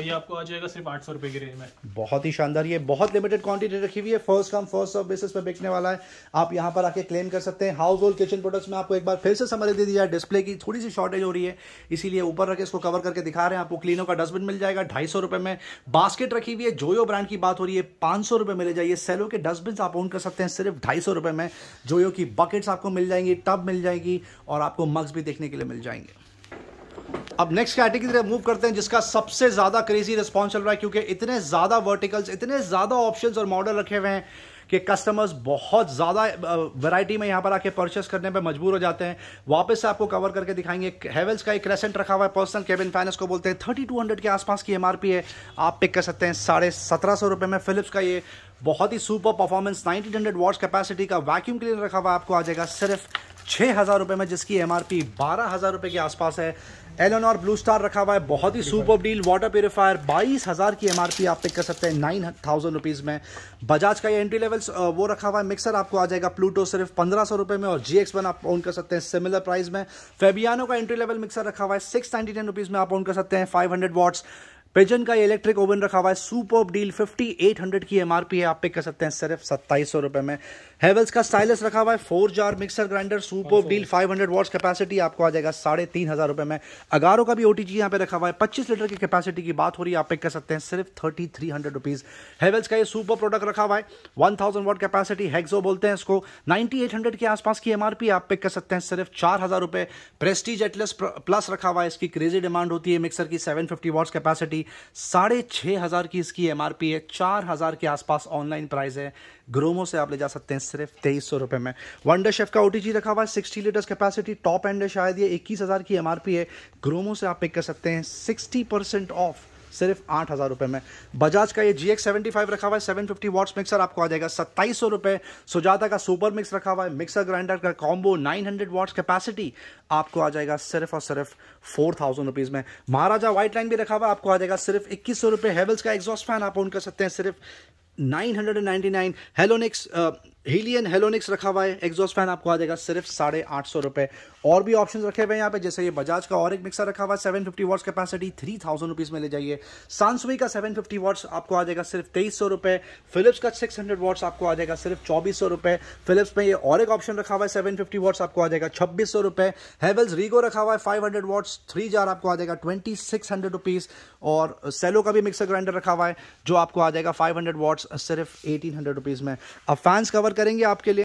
हैं बहुत ही शानदार ये बहुत लिमिटेड क्वांटिटी रखी हुई है first come first serve basis पे बिकने वाला है आप यहाँ पर आके क्लेम कर सकते हैं हाउस होल्ड किचन प्रोडक्ट्स में आपको एक बार फिर से समझ दे दिया डिस्प्ले की थोड़ी सी शॉर्टेज हो रही है इसीलिए ऊपर रखे इसको कवर करके दिखा रहे हैं आपको क्लीनो का डस्टबिन मिल जाएगा ढाई सौ रुपए में बास्केट रखी हुई है जोयो ब्रांड की बात हो रही है पांच सौ रुपए मिले जाइए सेलो के डस्टबिन आप ऑन कर सकते हैं सिर्फ ढाई सौ रुपए में जोयो की बकेट्स आपको मिल जाएंगी टब मिल जाएगी और आपको मग्स भी देखने के लिए मिल जाएंगे अब नेक्स्ट कैटेगरी मूव करते हैं जिसका सबसे ज़्यादा क्रेजी रिस्पॉन्स चल रहा है क्योंकि इतने ज़्यादा वर्टिकल्स इतने ज़्यादा ऑप्शंस और मॉडल रखे हुए हैं कि कस्टमर्स बहुत ज़्यादा वैरायटी में यहां पर आके परचेस करने पे मजबूर हो जाते हैं वापस से आपको कवर करके दिखाएंगे हेवल्स का एक क्रेसेंट रखा हुआ है पर्सनल केबिन फाइनेंस को बोलते हैं थर्टी टू हंड्रेड के आसपास की एमआरपी है आप पिक कर सकते हैं साढ़े सत्रह सौ रुपये में फिलिप्स का ये बहुत ही super performance nineteen hundred watts capacity का वैक्यूम क्लीनर रखा हुआ आपको आ जाएगा सिर्फ छः हज़ार रुपये में जिसकी एमआरपी बारह हज़ार रुपये के आसपास है एलोन और ब्लू स्टार रखा हुआ है बहुत ही सुपर डील वाटर प्योरीफायर बाईस हज़ार की एमआरपी आप पिक कर सकते हैं नाइन थाउजेंड रुपीज़ में बजाज का ये एंट्री लेवल वो रखा हुआ है मिक्सर आपको आ जाएगा प्लूटो सिर्फ पंद्रह सौ रुपए में और जी एक्स वन आप ऑन कर सकते हैं सिमिलर प्राइस में फेबियानो का एंट्री लेवल मिक्सर रखा हुआ है सिक्स नाइन्टी नाइन रुपीज़ में आप ऑन कर सकते हैं फाइव हंड्रेड वॉट्स पेजन का इलेक्ट्रिक ओवन रखा हुआ है super deal fifty eight hundred की एमआरपी है आप पिक कर सकते हैं सिर्फ सत्ताईस सौ में हैवेल्स का स्टाइलस रखा हुआ है four jar mixer grinder soup of deal five hundred watts capacity आपको आ जाएगा साढ़े तीन हज़ार रुपए में अगारो का भी ओटीजी यहाँ पे रखा हुआ है पच्चीस लीटर की कैपेसिटी की बात हो रही है आप पिक कर सकते हैं सिर्फ thirty three hundred rupees Havells का ये सुपर प्रोडक्ट रखा हुआ है वन थाउजेंड वॉट कैपेसिटी हैक्सो बोलते हैं इसको नाइनटी एट हंड्रेड के आसपास की एम आर पी आप पिक कर सकते हैं सिर्फ चार हज़ार रुपए प्रेस्टीज एटलेस प्लस रखा हुआ है इसकी क्रेजी डिमांड होती है मिक्सर की सेवन फिफ्टी वॉट्स कैपेसिटी साढ़े छह हज़ार की इसकी एम आर पी है चार हज़ार के आसपास ऑनलाइन प्राइस है ग्रोमो से आप ले जा सकते हैं सिर्फ तेईस सौ रुपये में वनडे शेफ का ओ रखा हुआ है sixty litres capacity top end है शायद ये इक्कीस हज़ार की एमआरपी है ग्रोमो से आप पिक कर सकते हैं सिक्सटी परसेंट ऑफ सिर्फ आठ हज़ार रुपये में बजाज का ये जी एक्स सेवेंटी फाइव रखा हुआ है सेवन फिफ्टी वॉट्स मिक्सर आपको आ जाएगा सत्ताईस सौ रुपये सुजाता का सुपर मिक्स रखा हुआ है मिक्सर ग्राइंडर का combo nine hundred watts capacity आपको आ जाएगा सिर्फ और सिर्फ फोर थाउजेंड रुपीज़ में महाराजा व्हाइट लाइन भी रखा हुआ है आपको आ जाएगा सिर्फ इक्कीस सौ रुपये हेवल्स का एग्जॉस्ट फैन आप ऑन कर सकते हैं सिर्फ 999 Helonix uh, हीलियन हेलोनिक्स रखा हुआ है एग्जॉस्ट फैन आपको आ जाएगा सिर्फ साढ़े आठ सौ रुपए और भी ऑप्शंस रखे हुए हैं यहाँ पे जैसे ये बजाज का और एक मिक्सर रखा हुआ है seven fifty watts capacity three thousand rupees में ले जाइए सांसुई का सेवन फिफ्टी वॉट्स आपको आ जाएगा सिर्फ तेईस सौ रुपए फिलिप्स का सिक्स हंड्रेड वॉट्स आपको आ जाएगा सिर्फ चौबीस सौ रुपए फिलिप्स में ये और एक ऑप्शन रखा हुआ है सेवन फिफ्टी वॉट्स आपको आ जाएगा छब्बीस सौ रुपए हेवल्स रीगो रखा हुआ है five hundred watts three jar आपको आ जाएगा ट्वेंटी सिक्स हंड्रेड रुपीज़ और सेलो का भी मिक्सर ग्राइंडर रखा हुआ है जो आपको आ जाएगा फाइव हंड्रेड वॉट्स सिर्फ एटीन हंड्रेड रुपीज़ में अब फैंस कवर करेंगे आपके लिए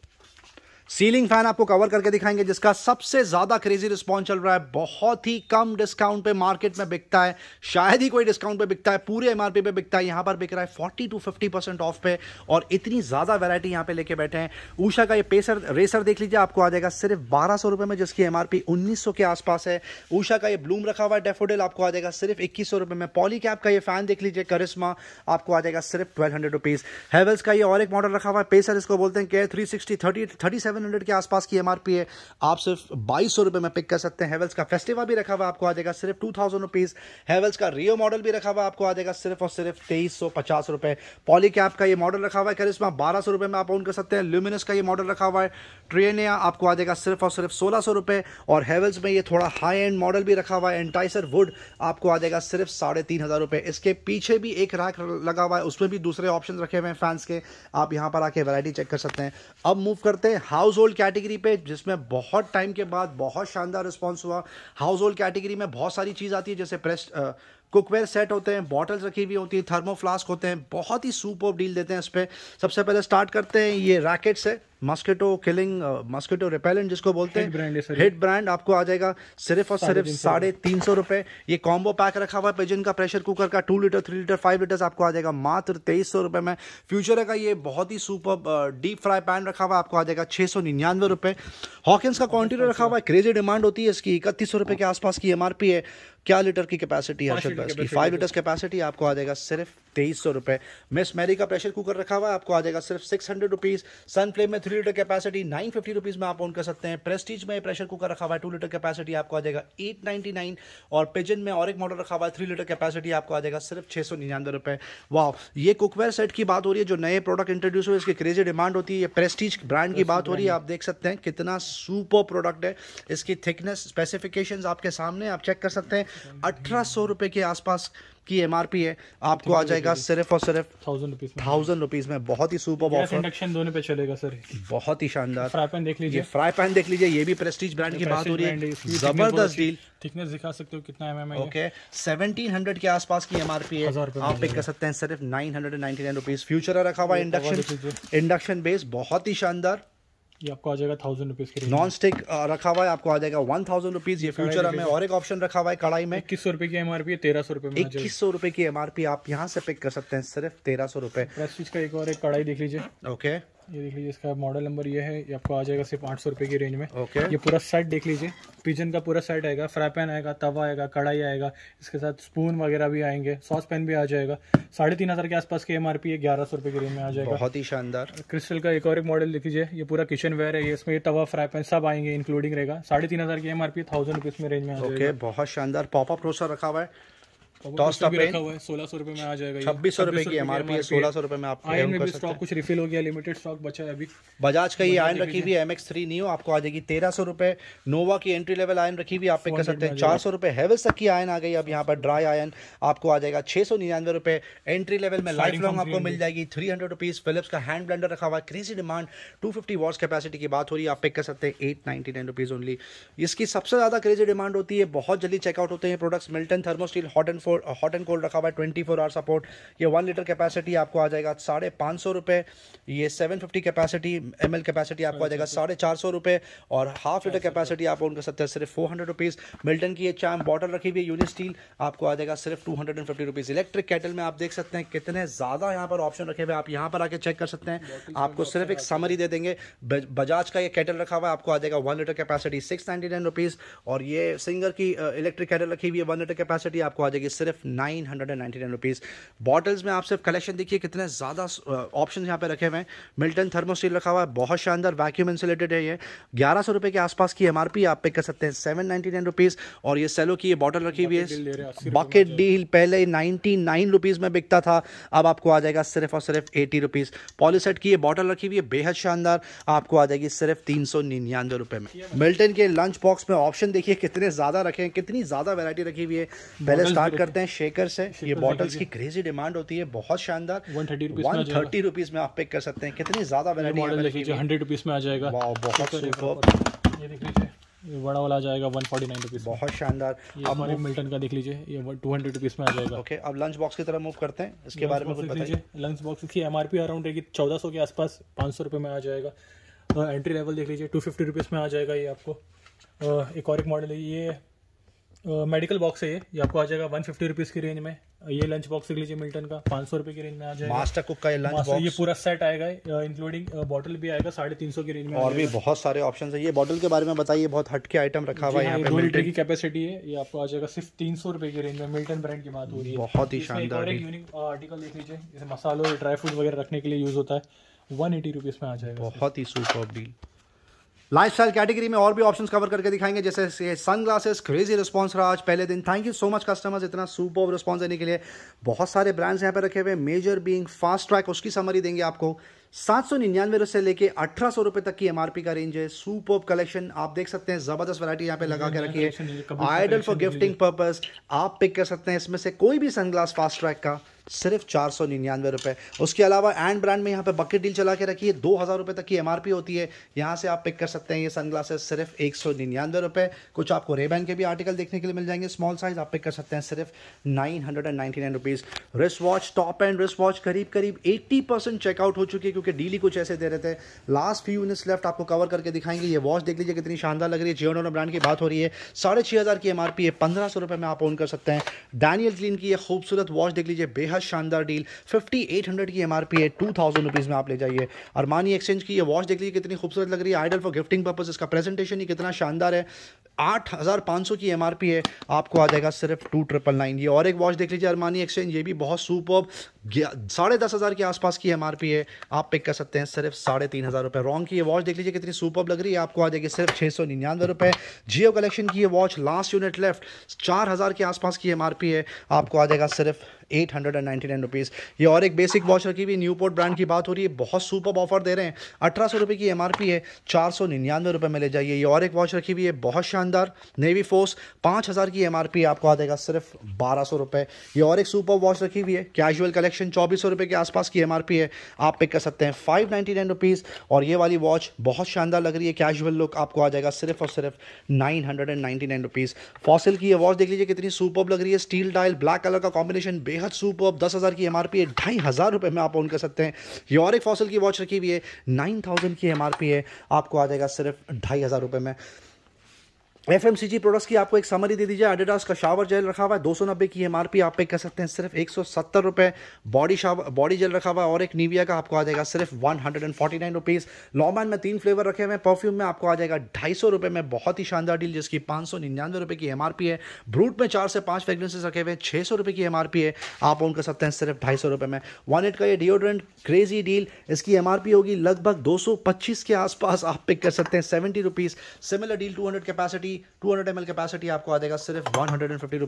सीलिंग फैन आपको कवर करके दिखाएंगे जिसका सबसे ज़्यादा क्रेजी रिस्पॉन्स चल रहा है बहुत ही कम डिस्काउंट पे मार्केट में बिकता है शायद ही कोई डिस्काउंट पे बिकता है पूरे एम पे बिकता है यहां पर बिक रहा है forty two fifty percent off पे और इतनी ज़्यादा वेरायटी यहां पे लेके बैठे हैं ऊषा का ये पेसर रेसर देख लीजिए आपको आ जाएगा सिर्फ बारह सौ में जिसकी एम आर के आसपास है ऊषा का ये ब्लूम रखा हुआ है डेफोडिल आपको आ जाएगा सिर्फ इक्कीस सौ में पॉली कैप का ये फैन देख लीजिए करिश्मा आपको आ जाएगा सिर्फ ट्वेल्व हंड्रेड रुपीज़ का ये और एक मॉडल रखा हुआ है पेसर इसको बोलते हैं के three sixty thirty thirty seven hundred के आसपास की एमआरपी है आप सिर्फ बाईस सौ में पिक कर सकते हैं हेवल्स का फेस्टिवा भी रखा हुआ आपको आ जाएगा सिर्फ टू थाउजेंड रुपीज़ हेवल्स का रियो मॉडल भी रखा हुआ आपको आ जाएगा सिर्फ और सिर्फ तेईस सौ पचास रुपये पॉली कैप का ये मॉडल रखा हुआ है करिश्मा बारह सौ में आप ऑन कर सकते हैं ल्यूमिनस का ये मॉडल रखा हुआ है ट्रेनिया आपको आ जाएगा सिर्फ और सिर्फ सोलह सौ रुपये और हेवल्स में ये थोड़ा हाई एंड मॉडल भी रखा हुआ है एंटाइसर वुड आपको आ जाएगा सिर्फ साढ़े तीन हज़ार रुपए इसके पीछे भी एक रैक लगा हुआ है उसमें भी दूसरे ऑप्शन रखे हुए हैं फैंस के आप यहां पर आके वैरायटी चेक कर सकते हैं अब मूव करते हैं हाउस हाउस होल्ड कैटेगरी पे जिसमें बहुत टाइम के बाद बहुत शानदार रिस्पॉन्स हुआ हाउस होल्ड कैटेगरी में बहुत सारी चीज़ आती है जैसे प्रेस कुकवेयर सेट होते हैं बॉटल्स रखी हुई होती हैं थर्मो फ्लास्क होते हैं बहुत ही सूप डील देते हैं इस पर सबसे पहले स्टार्ट करते हैं ये रैकेट्स है मस्किटो किलिंग मस्किटो रिपेलेंट जिसको बोलते हैं हिट ब्रांड आपको आ जाएगा सिर्फ और सिर्फ साढ़े तीन सौ रुपये ये कॉम्बो पैक रखा हुआ है पिजन का प्रेशर कुकर का two litre three litre five litre आपको आ जाएगा मात्र तेईस सौ रुपये में फ्यूचर का ये बहुत ही सुपर डीप फ्राई पैन रखा हुआ है आपको आ जाएगा छः सौ निन्यानवे रुपये हॉकिस का क्वान्टिटी रखा हुआ है क्रेजी डिमांड होती है इसकी इकतीस सौ रुपये के आसपास की एम है क्या लीटर की कैपेसिटी है अर्शद बस की फाइव लीटर्स कैपेसिटी आपको आ जाएगा सिर्फ तेईस सौ रुपये मिस मैरी का प्रेशर कुकर रखा हुआ है आपको आ जाएगा सिर्फ six hundred rupees Sunflame में three litre capacity nine fifty rupees में आप ऑन कर सकते हैं प्रेस्टीज में प्रेशर कुकर रखा हुआ है टू लीटर कैपेसिटी आपको आ जाएगा एट नाइन्टी नाइन और पिजन में और एक मॉडल रखा हुआ है थ्री लीटर कैपेसिटी आपको आ जाएगा सिर्फ छः सौ निन्यानवे रुपये वाह ये कुकवेयर सेट की बात हो रही है जो नए प्रोडक्ट इंट्रोड्यूस हुए इसकी क्रेजी डिमांड होती है प्रेस्टीज ब्रांड की बात हो रही है आप देख सकते हैं कितना सुपर प्रोडक्ट है इसकी थिकनेस स्पेसिफिकेशन आपके सामने आप चेक कर सकते हैं अठारह सौ रुपये के आसपास की एम है आपको आ जाएगा सिर्फ और सिर्फ थाउजेंड रुपीज थाउजेंड रुपीज में बहुत ही सुपर ऑफर इंडक्शन दोनों पे चलेगा सर बहुत ही शानदार फ्राई पैन देख लीजिए फ्राई पैन देख लीजिए ये भी प्रेस्टीज ब्रांड की बात हो रही है जबरदस्त डील थिकनेस दिखा सकते हो कितना एम ओके सेवनटीन हंड्रेड के आसपास की एम है आप पिक कर सकते हैं सिर्फ nine hundred and ninety nine rupees Future रखा हुआ इंडक्शन इंडक्शन बेस बहुत ही शानदार ये आपको आ जाएगा थाउजेंड रुपीज़ के नॉन स्टिक रखा हुआ है आपको आ जाएगा वन थाउजेंड रुपीज़ ये फ्यूचर हमें और एक ऑप्शन रखा हुआ है कढ़ाई में इक्कीस सौ रुपए की एमआरपी है तेरह सौ में इक्कीस सौ रुपए की एमआरपी आप यहाँ से पिक कर सकते हैं सिर्फ तेरह सौ रुपए का एक और एक कढ़ाई देख लीजिए ओके ये देख लीजिए इसका मॉडल नंबर ये है ये आपको आ जाएगा सिर्फ आठ सौ रुपये की रेंज में ओके ये पूरा सेट देख लीजिए पिजन का पूरा सेट आएगा फ्राई पैन आएगा तवा आएगा कढ़ाई आएगा इसके साथ स्पून वगैरह भी आएंगे सॉस पैन भी आ जाएगा साढ़े तीन हज़ार के आसपास की एम आर पी है ग्यारह सौ रुपये की रेंज में आ जाएगा बहुत ही शानदार क्रिस्टल का एक और एक मॉडल देख लीजिए ये पूरा किचन वेयर है इसमें ये तवा फ्राई पैन सब आएंगे इंक्लूडिंग रहेगा साढ़े तीन हज़ार की M R P thousand rupees में रेंज में आ जाएगा बहुत शानदार पॉपअप रोस्टर रखा हुआ है टॉस का रखा हुआ है सोलह सौ रुपये में आ जाएगा छब्बीस सौ रुपये की एमआरपी है सोलह सौ रुपए में आप आयन में स्टॉक कुछ रिफिल हो गया लिमिटेड स्टॉक बचा है अभी बजाज का ये आयन रखी हुई एम एक्स थ्री नहीं हो आपको आ जाएगी तेरह सौ रुपए नोवा की एंट्री लेवल आयन रखी हुई आप पे कर सकते हैं चार सौ रुपए हैवल्स तक की आयन आ गई अब यहाँ पर ड्राई आयन आपको आ जाएगा छह सौ निन्यानवे रुपए एंट्री लेवल में लाइफ लॉन्ग आपको मिल जाएगी थ्री हंड्रेड रुपीज़ फिलिप्स का हैंड ब्लेंडर रखा हुआ है crazy demand two fifty watts capacity की बात हो रही है आप पे कर सकते हैं eight ninety nine rupees only इसकी सबसे ज़्यादा क्रेजी डिमांड होती है बहुत जल्दी चेकआउट होते हैं products Milton Thermosteel hot and hot and cold रखा हुआ है ट्वेंटी फोर आवर सपोर्ट ये वन लीटर कैपेसिटी आपको आ जाएगा साढ़े पाँच सौ रुपये ये seven fifty capacity M L capacity आपको आ जाएगा साढ़े चार सौ रुपये और हाफ लीटर कैपेसिटी आपको उनका सत्तर सिर्फ फोर हंड्रेड रुपीज़ मिल्टन की ये चाम बॉटल रखी हुई है यूनिट स्टील आपको आ जाएगा सिर्फ two hundred and fifty rupees electric kettle में आप देख सकते हैं कितने ज़्यादा यहाँ पर ऑप्शन रखे हुए आप यहाँ पर आके चेक कर सकते हैं आपको सिर्फ एक समरी दे देंगे बजाज का ये कैटल रखा हुआ है आपको आ जाएगा one litre capacity six ninety nine rupees और ये सिंगर की इलेक्ट्रिक uh, कैटल रखी हुई है वन लीटर कैपेसिटी आपको आ जाएगी सिर्फ nine hundred and ninety nine rupees bottles में आप सिर्फ कलेक्शन देखिए कितने ज़्यादा ऑप्शन यहाँ पे रखे हुए हैं मिल्टन थर्मोस्टील रखा हुआ है बहुत शानदार वैक्यूम इंसुलेटेड है ये ग्यारह सौ रुपये के आसपास की एम आप पे कर सकते हैं सेवन नाइन्टी नाइन रुपीज़ और ये सेलो की ये बॉटल रखी हुई है बाकेट डील पहले नाइन्टी नाइन रुपीज़ में बिकता था अब आपको आ जाएगा सिर्फ और सिर्फ एटी रुपीज़ पॉलीसेट की ये बॉटल रखी हुई है बेहद शानदार आपको आ जाएगी सिर्फ तीन सौ निन्यानवे रुपये में मिल्टन के लंच बॉक्स में ऑप्शन देखिए कितने ज़्यादा रखे हैं कितनी ज़्यादा वैरायटी रखी हुई है पहले स्टार्ट तो कर करते हैं शेकर से ये बॉटल्स की क्रेजी डिमांड होती है बहुत शानदार वन थर्टी रुपीज में आप पिक कर सकते हैं कितनी ज्यादा हंड्रेड रुपीज में आ जाएगा बहुत ये बड़ा वाला आ जाएगा वन फोर्टी नाइन रुपीज़ बहुत शानदार अब हमारे मिल्टन का देख लीजिए ये टू हंड्रेड रुपीज़ में आ जाएगा ओके अब लंच बॉक्स की तरह मूव करते हैं इसके बारे में कुछ बताइए लंच बॉक्स की एम आर पी अराउंड रहेगी चौदह सौ के आसपास पाँच सौ रुपये में आ जाएगा एंट्री लेवल देख लीजिए टू फिफ्टी रुपीज़ में आ जाएगा ये आपको एक और एक मॉडल है ये मेडिकल बॉक्स है ये ये आपको आ जाएगा वन फिफ्टी रुपीज़ की रेंज में ये लंच बॉक्स देख लीजिए मिल्टन का पाँच सौ रुपये की रेंज में आ जाएगा मास्टर कुक का ये लंच बॉक्स ये पूरा सेट आएगा इंक्लूडिंग बॉटल भी आएगा साढ़े तीन सौ की रेंज में और भी बहुत सारे ऑप्शन है ये बॉटल के बारे में बताइए बहुत हटके आइटम रखा हुआ है दो हाँ, की कैपेसिटी है ये आपको आ जाएगा सिर्फ तीन सौ रुपये की रेंज में मिल्टन ब्रांड की बात हो रही है बहुत ही शानदार यूनिक आर्टिकल देख लीजिए जैसे मसालों ड्राई फ्रूट वगैरह रखने के लिए यूज़ होता है वन एटी रुपीज़ में आ जाएगा बहुत ही सुपर डील लाइफस्टाइल कैटेगरी में और भी ऑप्शंस कवर करके दिखाएंगे जैसे सन ग्लासेस क्रेजी रिस्पॉन्स रहा आज पहले दिन thank you so much customers इतना सुपर रिस्पॉन्स देने के लिए बहुत सारे ब्रांड्स यहाँ पे रखे हुए मेजर बीइंग फास्ट ट्रैक उसकी समरी देंगे आपको सात सौ निन्यानवे से लेके अठारह सौ रुपए तक की एमआरपी का रेंज है सुपर कलेक्शन आप देख सकते हैं जबरदस्त वैरायटी यहाँ पे लगा के रखी है आइडल फॉर गिफ्टिंग पर्पज आप पिक कर सकते हैं इसमें से कोई भी सनग्लास फास्ट ट्रैक का सिर्फ चार सौ निन्यानवे रुपये उसके अलावा एंड ब्रांड में यहाँ पे बकेट डील चला के रखिए दो हज़ार रुपये तक की एमआरपी होती है यहाँ से आप पिक कर सकते हैं ये सनग्लासेस सिर्फ एक सौ निन्यानवे रुपये कुछ आपको रेबैन के भी आर्टिकल देखने के लिए मिल जाएंगे स्मॉल साइज़ आप पिक कर सकते हैं सिर्फ nine hundred and ninety nine rupees wrist watch top end wrist watch करीब करीब एट्टी परसेंट चेकआउट हो चुकी है क्योंकि डील ही कुछ ऐसे दे रहे थे लास्ट फ्यू यूनिट्स लेफ्ट आपको कवर करके दिखाएंगे ये वॉच देख लीजिए कितनी शानदार लग रही है जियोडोनो ब्रांड की बात हो रही है साढ़े छह हज़ार की एम है पंद्रह सौ रुपए में आप ओन कर सकते हैं डैनियल क्लीन की ये खूबसूरत वॉच देख लीजिए बेहद बेहद शानदार डील 5800 की एमआरपी है 2000 रुपीस में आप ले जाइए अरमानी एक्सचेंज की ये वॉच देख लीजिए कितनी खूबसूरत लग रही है आइडल फॉर गिफ्टिंग पर्पज इसका प्रेजेंटेशन ही कितना शानदार है आठ हज़ार पाँच सौ की एम आर पी है आपको आ जाएगा सिर्फ टू ट्रिपल नाइन ये और एक वॉच देख लीजिए अरमानी एक्सचेंज ये भी बहुत सुपर साढ़े दस हज़ार के आसपास की एम आर पी है आप पिक कर सकते हैं सिर्फ साढ़े तीन हज़ार रुपये रॉन्ग की ये वॉच देख लीजिए कितनी सुपर लग रही है आपको आ जाएगी सिर्फ छः सौ निन्यानवे रुपये जियो कलेक्शन की ये वॉच लास्ट यूनिट लेफ्ट चार हज़ार के आसपास की एम आर पी है आपको आ जाएगा सिर्फ eight hundred and ninety nine rupees ये और एक बेसिक वॉचर की भी न्यू पोर्ट ब्रांड की बात हो रही है बहुत सुपर ऑफर दे रहे हैं अठारह सौ रुपये की एम आर पी है चार सौ निन्यानवे रुपये में ले जाइए ये और एक वॉच रखी हुई है बहुत शानदार नेवी फोर्स पाँच हज़ार की एम आर पी आपको आ जाएगा सिर्फ बारह सौ रुपये ये और एक सुपर वॉच रखी हुई है कैजुअल कलेक्शन चौबीस सौ रुपये के आसपास की एम आर पी है आप पिक कर सकते हैं फाइव नाइन्टी नाइन रुपीज़ और ये वाली वॉच बहुत शानदार लग रही है कैजुअल लुक आपको आ जाएगा सिर्फ और सिर्फ nine hundred and ninety nine rupees Fossil की ये वॉच देख लीजिए कितनी सुपर लग रही है स्टील डायल ब्लैक कलर का कॉम्बिनेशन बे बेहद सुपर अब दस हज़ार की एम आर पी है ढाई हज़ार रुपये में आप ऑन कर सकते हैं ये और एक फॉसल की वॉच रखी हुई है नाइन थाउजेंड की एम आर पी है आपको आ जाएगा सिर्फ ढाई हज़ार रुपये में F M C G products की आपको एक समरी दे दीजिए एडिडास का शावर जेल रखा हुआ है दो सौ नब्बे की एम आर पी आप पे कर सकते हैं सिर्फ एक सौ सत्तर रुपये बॉडी शावर बॉडी जेल रखा हुआ है और एक नीविया का आपको आ जाएगा सिर्फ one hundred and forty nine rupees लॉमैन में तीन फ्लेवर रखे हुए हैं परफ्यूम में आपको आ जाएगा ढाई सौ रुपये में बहुत ही शानदार डील जिसकी पाँच सौ निन्यानवे रुपये की एम आर पी है ब्रूट में चार से पाँच फ्रेग्रेंसेज रखे हुए हैं छः सौ रुपये की एम आर पी है आप ऑन कर सकते हैं सिर्फ ढाई सौ रुपये में वन एट का ये डिओड्रेंट क्रेजी डील इसकी एम आर पी होगी लगभग दो सौ पच्चीस के आसपास आप पिक कर सकते हैं seventy rupees similar deal two hundred capacity की 200 ml कैपेसिटी आपको आ जाएगा सिर्फ वन हंड्रेड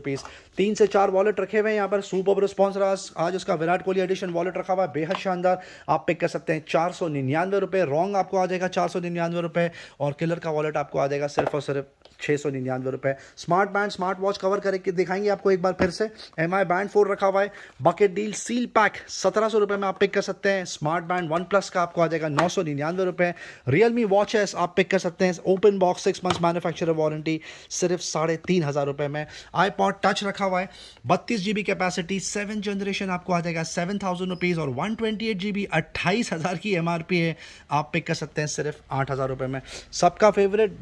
तीन से चार वॉलेट रखे हुए हैं यहाँ पर सुपर रिस्पॉन्स रहा आज उसका विराट कोहली एडिशन वॉलेट रखा हुआ है बेहद शानदार आप पिक कर सकते हैं चार सौ निन्यानवे रुपये रॉन्ग आपको आ जाएगा चार सौ निन्यानवे रुपये और किलर का वॉलेट आपको आ जाएगा सिर्फ और सिर्फ छः सौ निन्यानवे रुपये smart band smart watch cover करके दिखाएंगे आपको एक बार फिर से एम आई बैंड फोर रखा हुआ है बकेट डील सील पैक सत्रह सौ रुपये में आप पिक कर सकते हैं स्मार्ट बैंड वन प्लस का आपको आ जाएगा नौ सौ निन्यानवे रुपये रियलमी वॉचेस आप पिक कर सकते हैं open box six months manufacture warranty guarantee सिर्फ साढ़े तीन हज़ार रुपए में आई टच रखा हुआ है बत्तीस जीबी कैपेसिटी सेवन जनरेशन आपको आ जाएगा सेवन थाउजेंड रुपीज़ और वन ट्वेंटी एट जीबी अट्ठाईस हज़ार की एम है आप पिक कर सकते हैं सिर्फ आठ हज़ार रुपए में सबका फेवरेट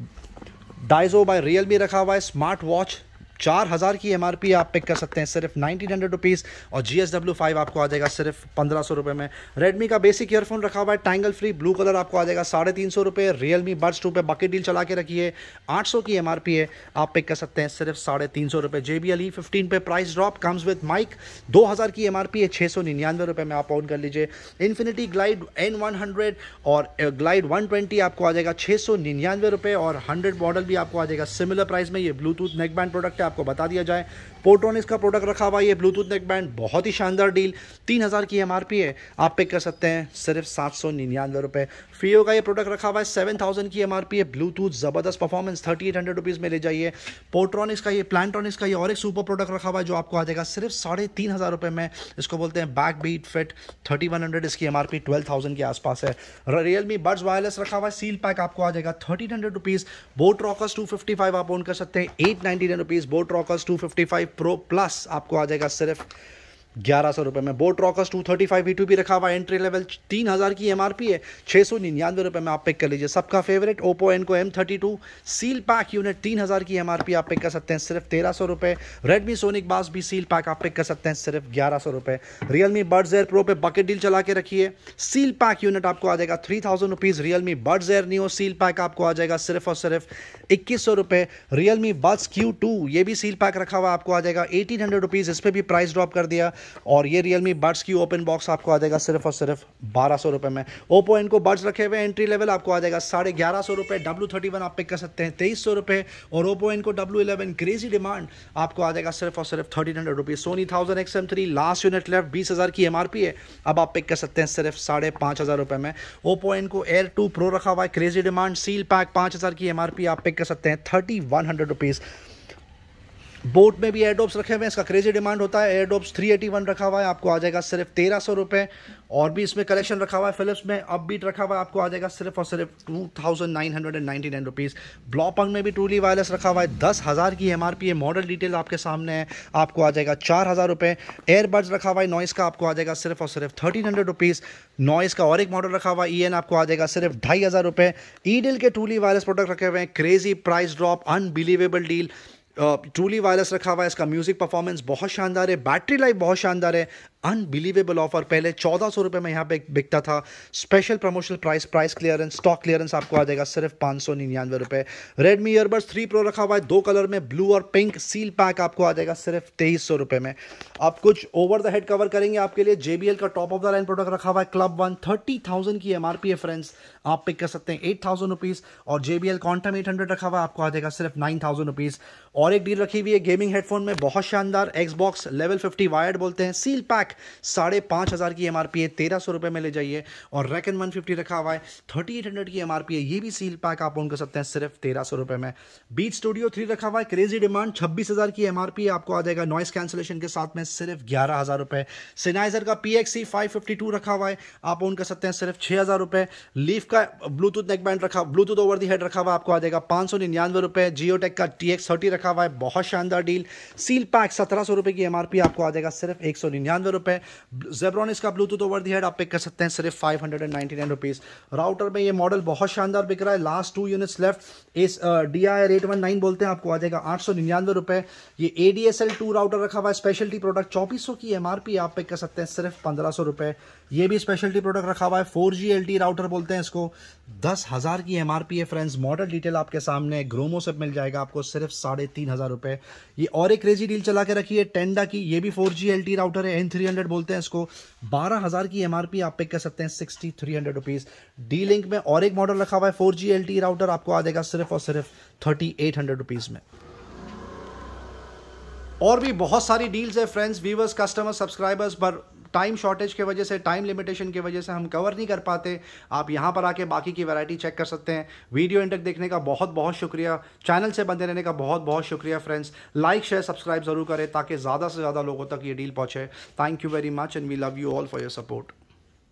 डाइजो बाय रियल रखा हुआ है स्मार्ट वॉच चार हज़ार की एम आप पिक कर सकते हैं सिर्फ नाइनटीन हंड्रेड रुपीज़ और जी एस डब्ल्यू फाइव आपको आ जाएगा सिर्फ पंद्रह सौ रुपये में रेडमी का बेसिक ईयरफोन रखा हुआ है टैंगल फ्री ब्लू कलर आपको आ जाएगा साढ़े तीन सौ रुपये रियल मी बर्ड्स टू पे बाकी डील चला के रखिए आठ सौ की एम है आप पिक कर सकते हैं सिर्फ साढ़े तीन सौ रुपये J B L E fifteen पे price drop comes with mic दो हज़ार की एम आर पी है छः सौ निन्यानवे रुपये में आप ऑन कर लीजिए Infinity Glide N one hundred और ग्लाइड वन ट्वेंटी आपको आ जाएगा छः सौ निन्यानवे रुपये और हंड्रेड मॉडल भी आपको आ जाएगा सिमिलर प्राइस में ये ब्लूटूथ नेकबैंड प्रोडक्ट है आपको बता दिया जाए पोर्टो इसका प्रोडक्ट रखा हुआ ये ब्लूटूथ नेक बैंड बहुत ही शानदार डील तीन हज़ार की एम है आप पे कर सकते हैं सिर्फ सात सौ निन्यानवे रुपये फियो का ये प्रोडक्ट रखा हुआ है सेवन थाउजेंड की एम है ब्लूटूथ ज़बरदस्त performance thirty eight hundred rupees में ले जाइए पोट्रॉनिक्स का ये प्लान्ट्रॉनिक्स का ये और एक सुपर प्रोडक्ट रखा हुआ है जो आपको आ जाएगा सिर्फ साढ़े तीन हज़ार रुपये में इसको बोलते हैं back beat fit thirty one hundred इसकी M R P twelve thousand के आसपास है रियल मी बर्ड्स वायरलेस रखा हुआ है सील पैक आपको आ जाएगा thirteen hundred rupees Boat Rockers two fifty five आप ओन कर सकते हैं eight ninety nine rupees Boat Rockers two fifty five five pro plus आपको आ जाएगा सिर्फ ग्यारह सौ रुपये में Boat Rockers two thirty five V भी रखा हुआ एंट्री लेवल तीन हज़ार की एम है छः सौ निन्यानवे रुपये में आप पिक कर लीजिए सबका favourite Oppo Enco M thirty two seal pack unit तीन हज़ार की एम आप पिक कर सकते हैं सिर्फ तेरह सौ रुपये रेडमी सोनिक बास भी सील पैक आप पिक कर सकते हैं सिर्फ ग्यारह सौ रुपये रियलमी बर्ड्स एयर प्रो पे बकेट डील चला के रखिए सील पैक यूनिट आपको आ जाएगा three thousand rupees Realme Buds Air new seal pack आपको आ जाएगा सिर्फ और सिर्फ इक्कीस सौ रुपये रियलमी बड्स क्यू टू ये भी सील पैक रखा हुआ आपको आ जाएगा एटीन हंड्रेड रुपीज़ इस पर भी प्राइस ड्रॉप कर दिया और ये रियल मी की ओपन बॉक्स आपको आ जाएगा सिर्फ और सिर्फ बारह सौ रुपये में ओपो इनको बर्ड्स रखे हुए एंट्री लेवल आपको आ जाएगा साढ़े ग्यारह सौ रुपये डब्लू थर्टी वन आप पिक कर सकते हैं तेईस सौ रुपये और ओपो इनको डब्लू इलेवन क्रेजी डिमांड आपको आ जाएगा सिर्फ और सिर्फ thirteen hundred rupees Sony thousand X M three last unit left बीस हज़ार की एम आर पी है अब आप पिक कर सकते हैं सिर्फ साढ़े पाँच हज़ार रुपये में ओपो इनको एयर टू प्रो रखा हुआ है क्रेजी डिमांड सील पैक पाँच हज़ार की एम आर पी आप पिक कर सकते हैं thirty one hundred rupees Boat में भी एयरडोप्स रखे हुए हैं इसका क्रेजी डिमांड होता है एयरडोप्स 381 रखा हुआ है आपको आ जाएगा सिर्फ तेरह सौ रुपये और भी इसमें कलेक्शन रखा हुआ है फिलिप्स में अब बीट रखा हुआ है आपको आ जाएगा सिर्फ और सिर्फ two thousand nine hundred and ninety nine rupees Blaupunkt में भी ट्रूली वायरलेस रखा हुआ है दस हज़ार की एम आर पी है मॉडल डिटेल आपके सामने है आपको आ जाएगा चार हज़ार रुपये एयरबड्स रखा हुआ है नॉइस का आपको आ जाएगा सिर्फ और सिर्फ थर्टीन हंड्रेड रुपीज़ नॉइस का और एक मॉडल रखा हुआ है ई e एन आपको आ जाएगा सिर्फ ढाई हज़ार रुपये ई e डील के ट्रूली वायरलेस प्रोडक्ट रखे हुए हैं crazy price drop unbelievable deal truly wireless रखा हुआ है इसका म्यूज़िक परफॉर्मेंस बहुत शानदार है बैटरी लाइफ बहुत शानदार है अनबिलीवेबल ऑफर पहले चौदह सौ रुपये में यहाँ पे बिकता था special promotional price price clearance stock clearance आपको आ जाएगा सिर्फ पाँच सौ निन्यानवे रुपये रेडमी ईयरबड्स थ्री प्रो रखा हुआ है दो कलर में ब्लू और पिंक सील पैक आपको आ जाएगा सिर्फ तेईस सौ रुपये में आप कुछ ओवर द हेड कवर करेंगे आपके लिए जे का top of the line product रखा हुआ है क्लब वन थर्टी थाउजेंड की एम है फ्रेंड्स आप पिक कर सकते हैं एट थाउजेंड रुपीज़ और J B L Quantum eight hundred रखा हुआ आपको आ जाएगा सिर्फ नाइन थाउजेंड रुपीज़ और एक डील रखी हुई है गेमिंग हेडफोन में बहुत शानदार एक्सबॉक्स लेवल फिफ्टी वायर्ड बोलते हैं सील पैक साढ़े पांच हज़ार की एम आर पी है तेरह सौ रुपए में ले जाइए और रैकन वन फिफ्टी रखा हुआ है थर्टी एट हंड्रेड की एम आर पी है ये भी सील पैक आप ऑन कर सकते हैं सिर्फ तेरह सौ रुपए में बीच स्टूडियो थ्री रखा हुआ है क्रेजी डिमांड छब्बीस हज़ार की एम आर पी आपको आ जाएगा नॉइस कैंसिलेशन के साथ में सिर्फ ग्यारह हज़ार रुपए सेनाइजर का P X C five fifty two रखा हुआ है आप ऑन कर सकते हैं सिर्फ छह हज़ार रुपए लीफ का का ब्लूटूथ नेक बैंड रखा ब्लूटूथ ओवर दी हेड रखा हुआ आपको आ जाएगा पाँच सौ निन्यानवे रुपये जियो टेक का टी एक्स थर्टी रखा हुआ है बहुत शानदार डील सील पैक सत्रह सौ रुपये की एम आर पी आपको आ जाएगा सिर्फ एक सौ निन्यानवे रुपये जेब्रॉन इसका ब्लूटूथ ओवर दी हेड आप पिक कर सकते हैं सिर्फ five hundred and ninety nine rupees router में ये मॉडल बहुत शानदार बिक रहा है लास्ट टू यूनिट्स लेफ्ट इस D I R eight one nine बोलते हैं आपको आ जाएगा आठ सौ निन्यानवे रुपये ये A D S L two router रखा हुआ है स्पेशलिटी प्रोडक्ट चौबीस सौ की एम आर पी आप पिक कर सकते हैं सिर्फ पंद्रह सौ रुपये ये भी स्पेशलिटी प्रोडक्ट रखा हुआ है four G L T router बोलते हैं इसको दस हज़ार की एम है फ्रेंड्स मॉडल डिटेल आपके सामने ग्रोमो से मिल जाएगा आपको सिर्फ साढ़े तीन हज़ार रुपये ये और एक क्रेजी डील चला के रखी है टेंडा की ये भी फोर जी एल राउटर है एन थ्री हंड्रेड बोलते हैं इसको बारह हज़ार की एम आप पिक कर सकते हैं sixty three hundred rupees D link में और एक मॉडल रखा हुआ है फोर जी एल राउटर आपको आ जाएगा सिर्फ और सिर्फ थर्टी एट हंड्रेड रुपीज़ में और भी बहुत सारी डील्स है फ्रेंड्स व्यूवर्स कस्टमर्स सब्सक्राइबर्स पर टाइम शॉर्टेज के वजह से टाइम लिमिटेशन की वजह से हम कवर नहीं कर पाते आप यहाँ पर आके बाकी की वैरायटी चेक कर सकते हैं वीडियो इंटक देखने का बहुत बहुत शुक्रिया चैनल से बंदे रहने का बहुत बहुत शुक्रिया फ्रेंड्स लाइक शेयर सब्सक्राइब ज़रूर करें ताकि ज़्यादा से ज़्यादा लोगों तक ये डील पहुँचे thank you very much and we love you all for your support